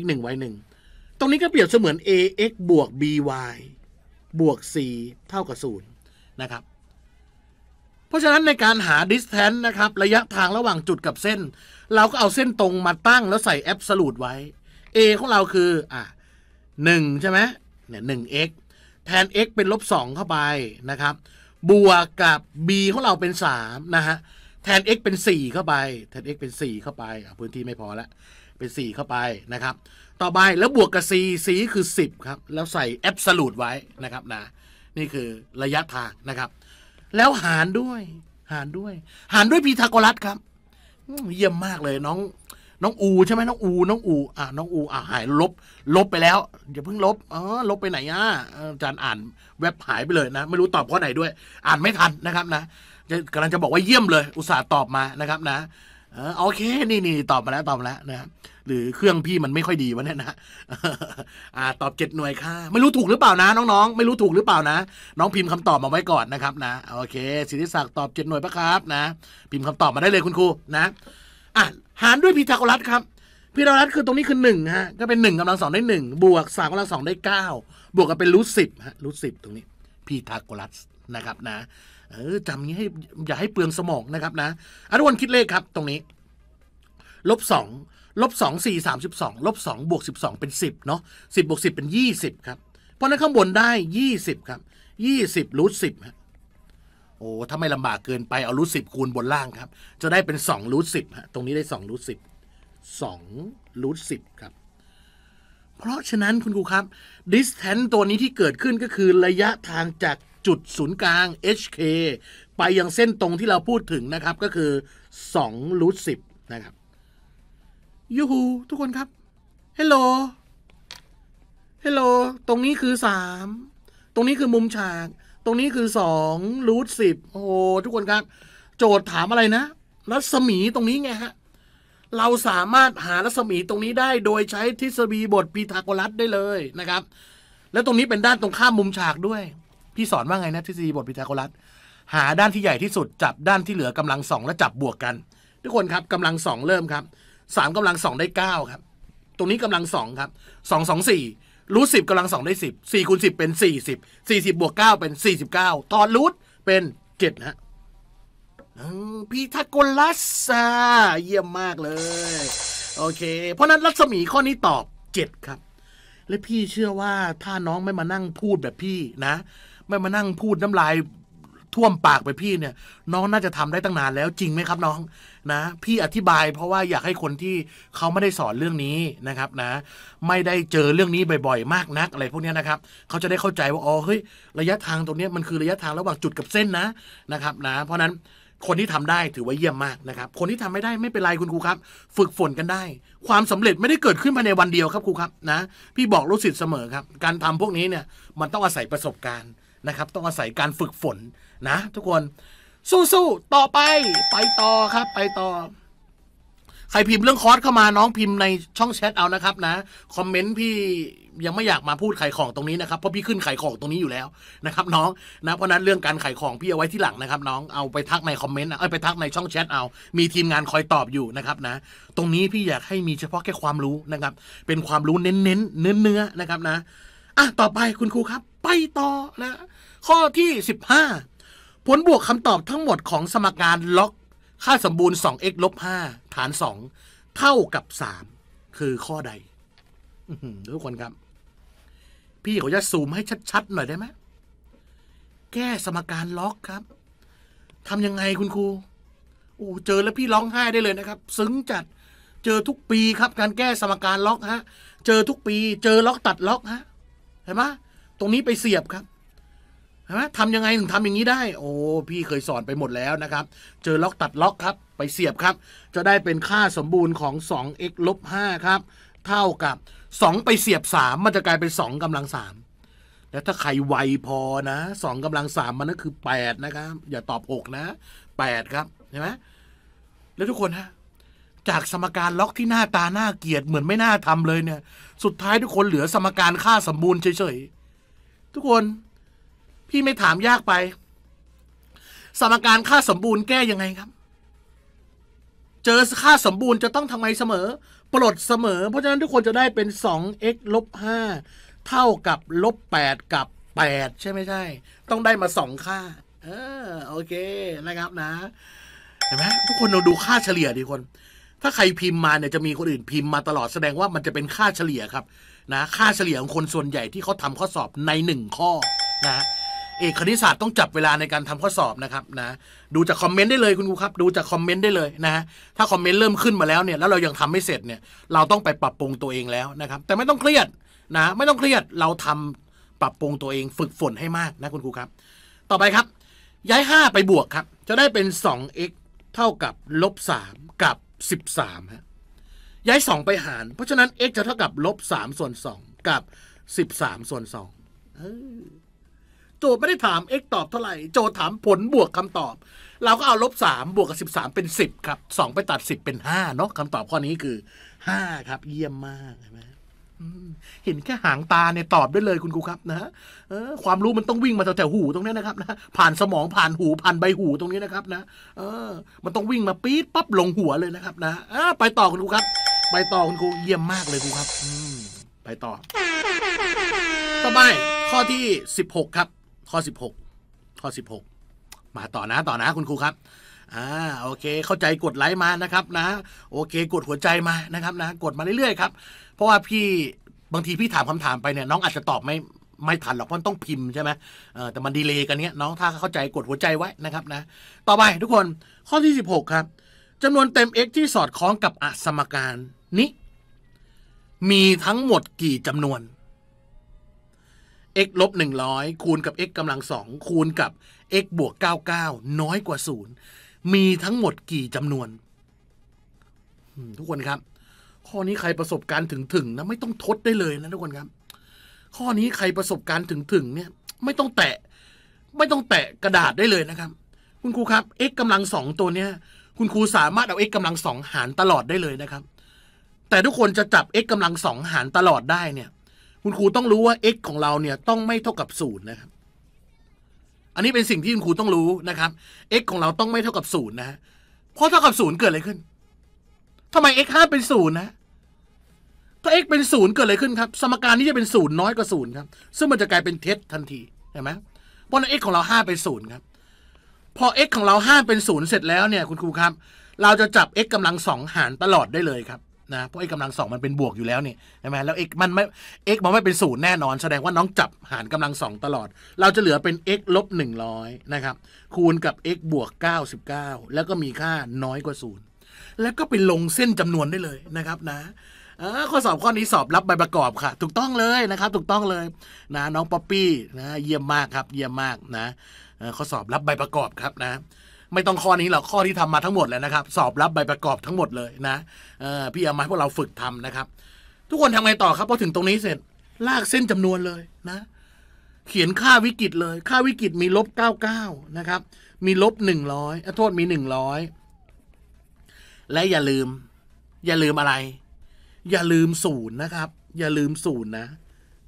x 1 y 1ตรงนี้ก็เปรียบเสมือน a x บวก b y บวก c เท่ากับ0นะครับเพราะฉะนั้นในการหา distance นะครับระยะทางระหว่างจุดกับเส้น เราก็เอาเส้นตรงมาตั้งแล้วใส่ absolute ไว้ a ของเราคืออ่ะ1ใช่ไหมเนี่ย1 x แทน x เป็นลบ2เข้าไปนะครับบวกกับ b ของเราเป็น 3 นะฮะ แทน x เป็น 4 เข้าไป แทน x เป็น 4 เข้าไปพื้นที่ไม่พอแล้วเป็น 4 เข้าไปนะครับ ต่อไปแล้วบวกกับ c c คือ 10 ครับ แล้วใส่ absolute ไว้นะครับนะ นี่คือระยะทางนะครับ แล้วหารด้วย หารด้วย หารด้วยพีทาโกรัสครับ เยี่ยมมากเลยน้องน้องอูใช่ไหมน้องอู น้องอูอ่าน้องอูอ่าหายลบ ลบไปแล้วอย่าเพิ่งลบอ๋อลบไปไหนอ่ะอาจารย์อ่านเว็บหายไปเลยนะ ไม่รู้ตอบข้อไหนด้วย อ่านไม่ทันนะครับนะกำลังจะบอกว่าเยี่ยมเลยอุตส่าห์ตอบมานะครับนะออโอเค นี่นี่ตอบมาแล้วตอบมาแล้วนะหรือเครื่องพี่มันไม่ค่อยดีวะเนี่ยนะ อ่าตอบเจ็ดหน่วยค่ะไม่รู้ถูกหรือเปล่านะ น้องๆไม่รู้ถูกหรือเปล่านะ น้องพิมพ์คำตอบมาไว้ก่อนนะครับนะ โอเคสิทธิศักดิ์ตอบเจ็ดหน่วยปะครับนะพิมพ์คำตอบมาได้เลยคุณครูนะ อ่ะหารด้วยพีทาโกรัสครับ พีทาโกรัสคือตรงนี้คือหนึ่งฮะก็เป็นหนึ่งกำลังสองได้หนึ่งบวกสามกำลังสองได้เก้าบวกกับเป็นรูทสิบฮะรูทสิบตรงนี้ พีทาโกรัสนะครับนะเออจำงี้ให้อย่าให้เปลืองสมองนะครับนะอนุกคนคิดเลขครับตรงนี้ลบสองลบสองสี่สามสิบสองลบสองบวกสิบสองเป็นสิบเนาะสิบบวกสิบเป็นยี่สิบครับเพราะนั้นข้างบนได้ยี่สิบครับยี่สิบรูทสิบฮะโอ้ถ้าไม่ลำบากเกินไปเอารูทสิบคูณบนล่างครับ จะได้เป็นสองรูทสิบฮะตรงนี้ได้สองรูทสิบสองรูทสิบครับ เพราะฉะนั้นคุณครูครับ distance ตัวนี้ที่เกิดขึ้นก็คือระยะทางจากจุดศูนย์กลาง hk ไปยังเส้นตรงที่เราพูดถึงนะครับ ก็คือ2รูทสิบนะครับ ยูฮูทุกคนครับเฮลโหลเฮลโหลตรงนี้คือ 3 ตรงนี้คือมุมฉากตรงนี้คือสองรูทสิบโอ้ทุกคนครับโจทย์ถามอะไรนะรัศมีตรงนี้ไงฮะเราสามารถหารัศมีตรงนี้ได้โดยใช้ทฤษฎีบทพีทาโกรัสได้เลยนะครับ แล้วตรงนี้เป็นด้านตรงข้ามมุมฉากด้วยพี่สอนว่าไงนะทฤษฎีบทพีทาโกรัสหาด้านที่ใหญ่ที่สุดจับด้านที่เหลือกำลังสองและจับบวกกัน ทุกคนครับกำลังสองเริ่มครับสามกำลังสองได้เก้าครับ ตรงนี้กำลังสองครับสองสองสี่รูทสิบกำลังสองได้สิบสี่คูณสิบเป็นสี่สิบสี่สิบบวกเก้าเป็นสี่สิบเก้าตอนรูทเป็นเจ็ดนะพีทาโกลัสเยี่ยมมากเลย โอเค เพราะนั้นรัศมีข้อนี้ตอบเจ็ดครับ และพี่เชื่อว่า ถ้าน้องไม่มานั่งพูดแบบพี่นะ ไม่มานั่งพูดน้ำลายท่วมปากไปพี่เนี่ยน้องน่าจะทำได้ตั้งนานแล้วจริงไหมครับน้องนะพี่อธิบายเพราะว่าอยากให้คนที่เขาไม่ได้สอนเรื่องนี้นะครับนะไม่ได้เจอเรื่องนี้บ่อย ๆมากนัก อะไรพวกนี้นะครับเขาจะได้เข้าใจว่าอ๋อเฮ้ยระยะทางตรงนี้มันคือระยะทางระหว่างจุดกับเส้นนะนะครับนะเพราะนั้นคนที่ทำได้ถือว่าเยี่ยมมากนะครับคนที่ทำไม่ได้ไม่เป็นไรคุณครูครับฝึกฝนกันได้ ความสำเร็จไม่ได้เกิดขึ้นภายในวันเดียวครับครูครับนะพี่บอกลูกศิษย์เสมอครับการทำพวกนี้เนี่ยมันต้องอาศัยประสบการณ์นะครับ ต้องอาศัยการฝึกฝนนะทุกคน สู้ๆต่อไป ไปต่อครับ ไปต่อใครพิมพ์เรื่องคอร์สเข้ามาน้องพิมพ์ในช่องแชทเอานะครับ นะคอมเมนต์พี่ยังไม่อยากมาพูดขายของตรงนี้นะครับเพราะพี่ขึ้นขายของตรงนี้อยู่แล้วนะครับน้องนะ เพราะนั้นเรื่องการขายของพี่เอาไว้ที่หลังนะครับ น้องเอาไปทักในคอมเมนต์เอาไปทักในช่องแชทเอา มีทีมงานคอยตอบอยู่นะครับนะ ตรงนี้พี่อยากให้มีเฉพาะแค่ความรู้นะครับ เป็นความรู้เน้นเน้นเนื้อเนื้อนะครับนะ อ่ะต่อไปคุณครูครับ ไปต่อนะข้อที่สิบห้าผลบวกคำตอบทั้งหมดของสมการล็อกค่าสมบูรณ์ 2x ลบ5ฐาน2เท่ากับ3คือข้อใดทุกคนครับ พี่เขาจะซูมให้ชัดๆหน่อยได้ไหมแก้สมการล็อกครับทำยังไงคุณครูโอ้เจอแล้วพี่ร้องไห้ได้เลยนะครับ ซึ้งจัดเจอทุกปีครับ การแก้สมการล็อกฮะ เจอทุกปี เจอล็อกตัดล็อกฮะเห็นไหมตรงนี้ไปเสียบครับใช่ไหมทำยังไงถึงทำอย่างนี้ได้ โอ้ พี่เคยสอนไปหมดแล้วนะครับ เจอล็อกตัดล็อกครับ ไปเสียบครับ จะได้เป็นค่าสมบูรณ์ของ 2x ลบ5ครับ เท่ากับ 2 ไปเสียบ 3 มันจะกลายเป็น2กำลัง3แล้วถ้าใครไวพอนะ2กำลัง3มันก็คือ8นะครับ อย่าตอบ 6 นะ 8 ครับ ใช่ไหมแล้วทุกคนฮะจากสมการล็อกที่หน้าตาหน้าเกียดเหมือนไม่น่าทำเลยเนี่ย สุดท้ายทุกคนเหลือสมการค่าสมบูรณ์เฉยๆ ทุกคนพี่ไม่ถามยากไป สมการค่าสมบูรณ์แก้ยังไง ครับ เจอค่าสมบูรณ์จะต้องทำไมเสมอ ปลดเสมอ เพราะฉะนั้นทุกคนจะได้เป็น 2x ลบ5เท่ากับ ลบ 8 กับ 8 ใช่ไม่ใช่ ต้องได้มา 2 ค่า เออโอเค นะครับนะ เห็นไหมทุกคนเราดูค่าเฉลี่ยดีคน ถ้าใครพิมพ์มาเนี่ยจะมีคนอื่นพิมพ์มาตลอดแสดงว่ามันจะเป็นค่าเฉลี่ยครับ นะ ค่าเฉลี่ยของคนส่วนใหญ่ที่เขาทำข้อสอบในหนึ่งข้อ นะเอกคณิตศาสตร์ต้องจับเวลาในการทำข้อสอบนะครับนะดูจากคอมเมนต์ได้เลยคุณครูครับ ดูจากคอมเมนต์ได้เลยนะฮะถ้าคอมเมนต์เริ่มขึ้นมาแล้วเนี่ยแล้วเรายังทำไม่เสร็จเนี่ยเราต้องไปปรับปรุงตัวเองแล้วนะครับแต่ไม่ต้องเครียดนะไม่ต้องเครียดเราทำปรับปรุงตัวเองฝึกฝนให้มากนะคุณครูครับ ต่อไปครับ ย้าย 5 ไปบวกครับ จะได้เป็น 2x เท่ากับ ลบ 3 กับ 13ฮะย้าย 2 ไปหาร เพราะฉะนั้น x จะเท่ากับ ลบ 3 ส่วน 2 กับ 13ส่วน2องโจทย์ไม่ได้ถาม x ตอบเท่าไหร่ โจทย์ถามผลบวกคำตอบ เราก็เอาลบสามบวกกับสิบสามเป็นสิบครับสองไปตัดสิบเป็นห้าเนาะคำตอบข้อนี้คือห้าครับ เยี่ยมมากใช่ไหมเห็นแค่หางตาเนี่ยตอบได้เลยคุณครูครับนะฮะความรู้มันต้องวิ่งมาแถวๆหูตรงนี้นะครับนะผ่านสมองผ่านหู ผ่านใบหูตรงนี้นะครับนะเออ มันต้องวิ่งมาปี๊ดปั๊บลงหัวเลยนะครับ นะไปต่อคุณครูครับ ไปต่อคุณครูเยี่ยมมากเลยครูครับ อืไปต่อต่อไปข้อที่ 16 ครับข้อ 16 ข้อ 16 มาต่อนะต่อนะคุณครูครับ อ่าโอเคเข้าใจกดไลค์มานะครับนะ โอเค กดหัวใจมานะครับนะ กดมาเรื่อยๆครับ เพราะว่าพี่บางทีพี่ถามคำถามไปเนี่ยน้องอาจจะตอบไม่ไม่ทันหรอกเพราะต้องพิมพ์ใช่ไหมเออแต่มันดีเลย์กันเนี้ยน้องถ้าเข้าใจกดหัวใจไว้นะครับนะ ต่อไปทุกคนข้อที่ 16 ครับจำนวนเต็ม x ที่สอดคล้องกับอสมการ นี้มีทั้งหมดกี่จำนวน x ลบ100คูณกับ x กำลังสองคูณกับ x บวก99 น้อยกว่า 0 มีทั้งหมดกี่จำนวน ทุกคนครับ ข้อนี้ใครประสบการณ์ถึงถึงนะไม่ต้องทดได้เลยนะทุกคนครับ ข้อนี้ใครประสบการณ์ถึงถึงเนี่ยไม่ต้องแตะไม่ต้องแตะกระดาษได้เลยนะครับ คุณครูครับ x กำลังสองตัวเนี้ยคุณครูสามารถเอา x กำลังสองหารตลอดได้เลยนะครับ แต่ทุกคนจะจับ x กำลังสองหารตลอดได้เนี่ยคุณครูต้องรู้ว่า x ของเราเนี่ยต้องไม่เท่ากับศูนย์นะครับ อันนี้เป็นสิ่งที่คุณครูต้องรู้นะครับ x ของเราต้องไม่เท่ากับศูนย์นะเพราะเท่ากับศูนย์เกิดอะไรขึ้น ทำไม x ห้าเป็นศูนย์นะถ้า x เป็นศูนย์เกิดอะไรขึ้นครับ สมการนี้จะเป็นศูนย์น้อยกว่าศูนย์ครับ ซึ่งมันจะกลายเป็นเท็จทันทีเห็นไหมเพราะนั้น x ของเราห้าเป็นศูนย์ครับ พอ x ของเราห้าเป็นศูนย์เสร็จแล้วเนี่ย คุณครูครับ เราจะจับ x กำลังสองหารตลอดได้เลยครับนะเพราะไอ้กำลังสองมันเป็นบวกอยู่แล้วนี่ใช่ไหมแล้วเอกมันไม่เอกมันไม่เป็นศูนย์แน่นอน แสดงว่าน้องจับหารกำลังสองตลอด เราจะเหลือเป็นเอกลบหนึ่งร้อยนะครับคูณกับเอกบวกเเกก้าสิบ้าแล้วก็มีค่าน้อยกว่าศูนย์แล้วก็ไปลงเส้นจำนวนได้เลยนะครับนะข้อสอบข้อนี้ สอบรับใบประกอบค่ะ ถูกต้องเลยนะครับถูกต้องเลยนะน้องป๊อปปี้นะเยี่ยมมากครับเยี่ยมมากนะข้อสอบรับใบประกอบครับนะไม่ต้องข้อนี้หรอกข้อที่ทำมาทั้งหมดแล้วนะครับ สอบรับใบประกอบทั้งหมดเลยนะพี่เอามาให้พวกเราฝึกทำนะครับ ทุกคนทำไงต่อครับพอถึงตรงนี้เสร็จลากเส้นจำนวนเลยนะ เขียนค่าวิกฤตเลย ค่าวิกฤตมีลบเก้าเก้านะครับ มีลบหนึ่งร้อยโทษมีหนึ่งร้อยและอย่าลืม อย่าลืมอะไร อย่าลืมศูนย์นะครับ อย่าลืมศูนย์นะ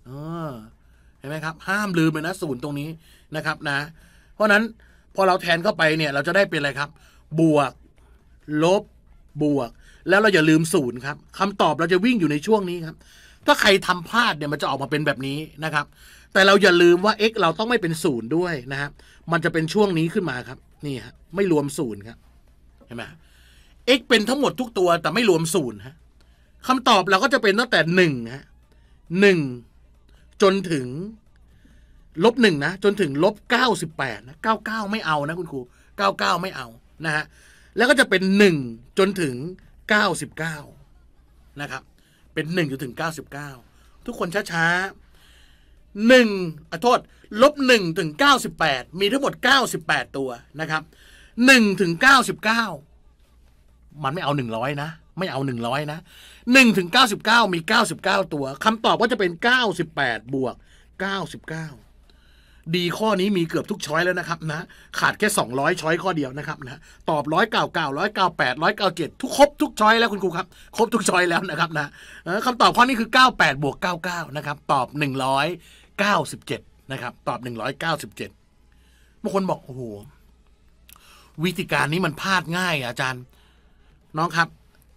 เเห็นไหมครับ ห้ามลืมเลยนะศูนย์ตรงนี้นะครับ นะ เพราะนั้นพอเราแทนเข้าไปเนี่ยเราจะได้เป็นอะไรครับ บวก ลบบวก แล้วเราอย่าลืมศูนย์ครับคำตอบเราจะวิ่งอยู่ในช่วงนี้ครับ ถ้าใครทำพลาดเนี่ยมันจะออกมาเป็นแบบนี้นะครับแต่เราอย่าลืมว่า x เราต้องไม่เป็นศูนย์ด้วยนะครับมันจะเป็นช่วงนี้ขึ้นมาครับนี่ฮะไม่รวมศูนย์ครับเห็นไหม x เป็นทั้งหมดทุกตัวแต่ไม่รวมศูนย์ฮะคำตอบเราก็จะเป็นตั้งแต่หนึ่งฮะหนึ่งจนถึงลบหนึ่งนะจนถึงลบเก้าสิบแปดนะเก้าเก้าไม่เอานะคุณครูเก้าเก้าไม่เอานะฮะแล้วก็จะเป็นหนึ่งจนถึงเก้าสิบเก้านะครับเป็นหนึ่งจนถึงเก้าสิบเก้าทุกคนช้าๆหนึ่งอโทษลบหนึ่งถึงเก้าสิบแปดมีทั้งหมดเก้าสิบแปดตัวนะครับหนึ่งถึงเก้าสิบเก้ามันไม่เอาหนึ่งร้อยนะไม่เอาหนึ่งร้อยนะหนึ่งถึงเก้าสิบเก้ามีเก้าสิบเก้าตัวคำตอบก็จะเป็นเก้าสิบแปดบวกเก้าสิบเก้าดีข้อนี้มีเกือบทุกช้อยแล้วนะครับ นะ ขาดแค่ 200 ช้อยข้อเดียวนะครับนะตอบร้อยเก้าเก้าร้อยเก้าแปดร้อยเก้าเจ็ดทุกครบทุกช้อยแล้วคุณครู ครับครบทุกช้อยแล้วนะครับนะคำตอบข้อนี้คือ 98บวก99นะครับ ตอบ 197นะครับ ตอบ197บางคนบอกโอ้โหวิธีการนี้มันพลาดง่ายอาจารย์ น้องครับ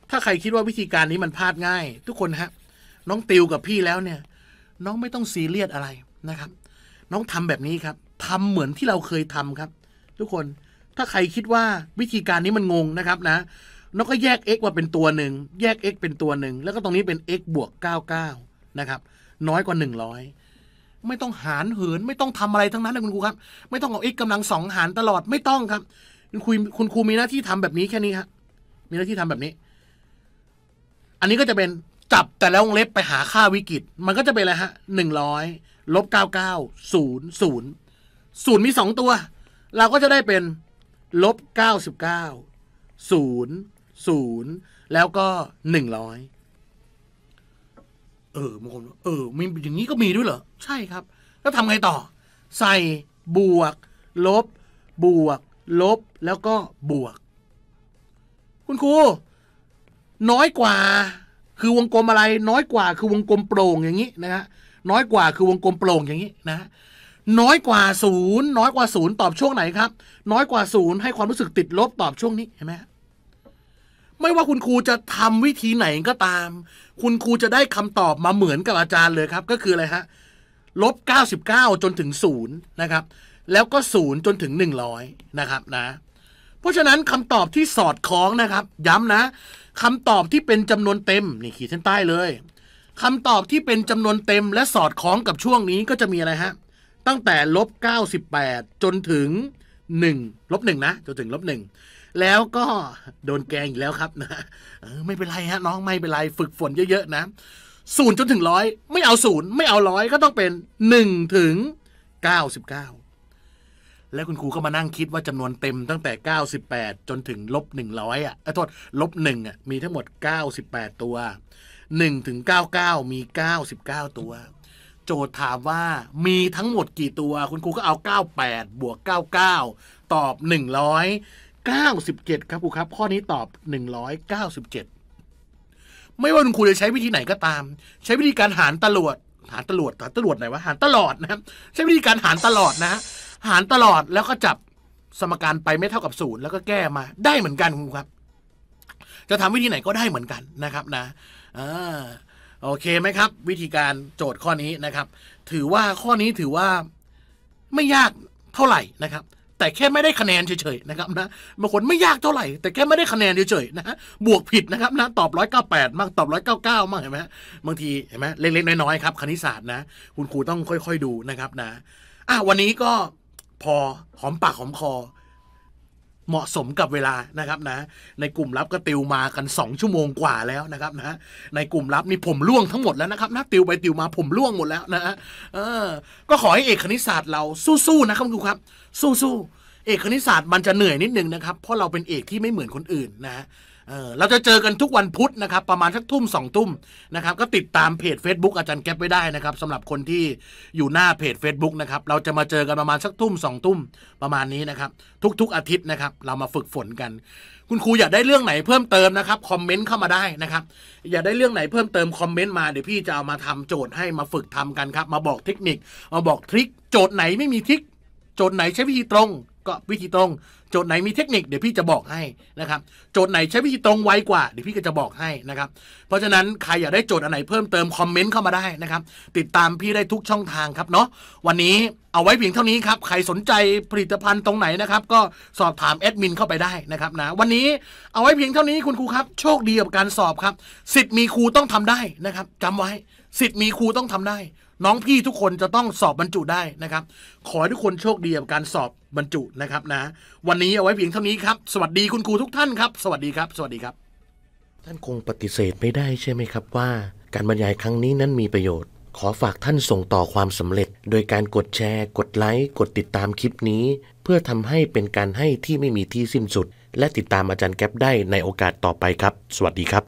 ถ้าใครคิดว่าวิธีการนี้มันพลาดง่าย ทุกคนฮะน้องติวกับพี่แล้วเนี่ย น้องไม่ต้องซีเรียสอะไรนะครับน้องทำแบบนี้ครับ ทำเหมือนที่เราเคยทำครับ ทุกคน ถ้าใครคิดว่าวิธีการนี้มันงงนะครับนะน้องก็แยก x ว่าเป็นตัวหนึ่ง แยก x เป็นตัวหนึ่ง แล้วก็ตรงนี้เป็น x บวก99 นะครับ น้อยกว่า 100 ไม่ต้องหารเหินไม่ต้องทำอะไรทั้งนั้นนะคุณครูครับ ไม่ต้องเอา x กำลังสองหารตลอด ไม่ต้องครับ คุณครูคุณครูมีหน้าที่ทำแบบนี้แค่นี้ครับ มีหน้าที่ทำแบบนี้ อันนี้ก็จะเป็นจับแต่และวงเล็บไปหาค่าวิกฤต มันก็จะเป็นอะไรฮะหนึ่งร้อยลบเก้าเก้าศูนย์ศูนย์ศูนย์มีสองตัว เราก็จะได้เป็นลบเก้าสิบเก้าศูนย์ศูนย์แล้วก็หนึ่งร้อยเออมางคลเออมีอย่างนี้ก็มีด้วยเหรอ ใช่ครับ แล้วทำไงต่อ ใส่บวก ลบ บวก ลบแล้วก็บวก คุณครูน้อยกว่า คือวงกลมอะไร น้อยกว่าคือวงกลมโปร่งอย่างนี้นะฮะน้อยกว่าคือวงกลมโปร่งอย่างนี้นะ น้อยกว่าศูนย์น้อยกว่าศูนย์ตอบช่วงไหนครับ น้อยกว่าศูนย์ให้ความรู้สึกติดลบตอบช่วงนี้เห็นไหมไม่ว่าคุณครูจะทำวิธีไหนก็ตาม คุณครูจะได้คำตอบมาเหมือนกับอาจารย์เลยครับ ก็คืออะไรฮะลบ99จนถึงศูนย์นะครับ แล้วก็ศูนย์จนถึง100นะครับนะ เพราะฉะนั้นคำตอบที่สอดคล้องนะครับ ย้ำนะคำตอบที่เป็นจำนวนเต็มนี่ขีดเส้นใต้เลยคำตอบที่เป็นจำนวนเต็มและสอดคล้องกับช่วงนี้ก็จะมีอะไรฮะตั้งแต่ลบ98จนถึง1ลบ1นะจนถึงลบ1แล้วก็โดนแกงอีกแล้วครับนะไม่เป็นไรฮะ น้องไม่เป็นไร ฝึกฝนเยอะๆ นะศูนย์จนถึงร้อยไม่เอาศูนย์ไม่เอาร้อยก็ต้องเป็น1ถึง99 แล้วคุณครูก็มานั่งคิดว่าจำนวนเต็มตั้งแต่ 98 จนถึงลบ100อ่ะโทษลบ1อ่ะมีทั้งหมด 98 ตัวหนึ่งถึงเเกก้า้ามีเเกก้าสิบ้าตัว โจทย์ถามว่ามีทั้งหมดกี่ตัวคุณครูก็เอาก้าแปดบวกเเกก้า้าตอบหนึ่งร้้อยเเกาสิบจ็ดครับครูครับข้อนี้ตอบหนึ่งร้้อยเเกาสิบจ็ดไม่ว่าคุณครูจะใช้วิธีไหนก็ตาม ใช้วิธีการหารตลวดหารตลวดหารตลวดไหนวะหารตลอดนะใช้วิธีการหารตลอดนะ หารตลอดแล้วก็จับสมการไปไม่เท่ากับศูนย์แล้วก็แก้มาได้เหมือนกันครับจะทำวิธีไหนก็ได้เหมือนกันนะครับนะอ่าโอเคไหมครับ วิธีการโจทย์ข้อนี้นะครับ ถือว่าข้อนี้ถือว่าไม่ยากเท่าไหร่นะครับ แต่แค่ไม่ได้คะแนนเฉยๆนะครับนะบางคนไม่ยากเท่าไหร่ แต่แค่ไม่ได้คะแนนเฉยๆนะะบวกผิดนะครับนะตอบร้อยเก้าแปดมั่งตอบร้อยเก้าเก้ามั่งเห็นไหมบางทีเห็นไหมเล็กๆน้อยๆครับคณิตศาสตร์นะคุณครูต้องค่อยๆดูนะครับ นะ อ่ะวันนี้ก็พอหอมปากหอมคอเหมาะสมกับเวลานะครับนะ ในกลุ่มลับก็ติวมากัน 2 ชั่วโมงกว่าแล้วนะครับนะในกลุ่มลับนี่ผมล่วงทั้งหมดแล้วนะครับนะติวไปติวมาผมล่วงหมดแล้วนะเออก็ขอให้เอกคณิตศาสตร์เราสู้ๆนะครับคุณูครับ สู้ๆเอกคณิตศาสตร์มันจะเหนื่อยนิดนึงนะครับ เพราะเราเป็นเอกที่ไม่เหมือนคนอื่นนะเออเราจะเจอกันทุกวันพุธนะครับ ประมาณสักทุ่มสองทุ่มนะครับก็ติดตามเพจ Facebook อาจารย์แก๊ปไว้ได้นะครับสำหรับคนที่อยู่หน้าเพจ Facebook นะครับเราจะมาเจอกันประมาณสักทุ่มสองทุ่มประมาณนี้นะครับ ทุกๆอาทิตย์นะครับเรามาฝึกฝนกัน คุณครูอยากได้เรื่องไหนเพิ่มเติมนะครับคอมเมนต์เข้ามาได้นะครับ อยากได้เรื่องไหนเพิ่มเติมคอมเมนต์มาเดี๋ยวพี่จะเอามาทำโจทย์ให้มาฝึกทำกันครับมาบอกเทคนิคมาบอกทริคโจทย์ไหนไม่มีทริคโจทย์ไหนใช้วิธีตรง ก็วิธีตรงโจทย์ไหนมีเทคนิคเดี๋ยวพี่จะบอกให้นะครับโจทย์ไหนใช้วิธีตรงไวกว่าเดี๋ยวพี่ก็จะบอกให้นะครับเพราะฉะนั้นใครอยากได้โจทย์อันไหนเพิ่มเติมคอมเมนต์เข้ามาได้นะครับติดตามพี่ได้ทุกช่องทางครับเนาะวันนี้เอาไว้เพียงเท่านี้ครับใครสนใจผลิตภัณฑ์ตรงไหนนะครับก็สอบถามแอดมินเข้าไปได้นะครับนะวันนี้เอาไว้เพียงเท่านี้คุณครูครับโชคดีกับการสอบครับสิทธิ์มีครูต้องทำได้นะครับจำไว้สิทธิ์มีครูต้องทำได้ น้องพี่ทุกคนจะต้องสอบบรรจุได้นะครับขอให้ทุกคนโชคดีกับการสอบบรรจุนะครับนะ วันนี้เอาไว้เพียงเท่านี้ครับสวัสดีคุณครูทุกท่านครับสวัสดีครับสวัสดีครับท่านคงปฏิเสธไม่ได้ใช่ไหมครับว่า การบรรยายครั้งนี้นั้นมีประโยชน์ ขอฝากท่านส่งต่อความสำเร็จ โดยการกดแชร์ กดไลค์กดติดตามคลิปนี้ เพื่อทำให้เป็นการให้ที่ไม่มีที่สิ้นสุด และติดตามอาจารย์แก๊ปได้ในโอกาสต่อไปครับ สวัสดีครับ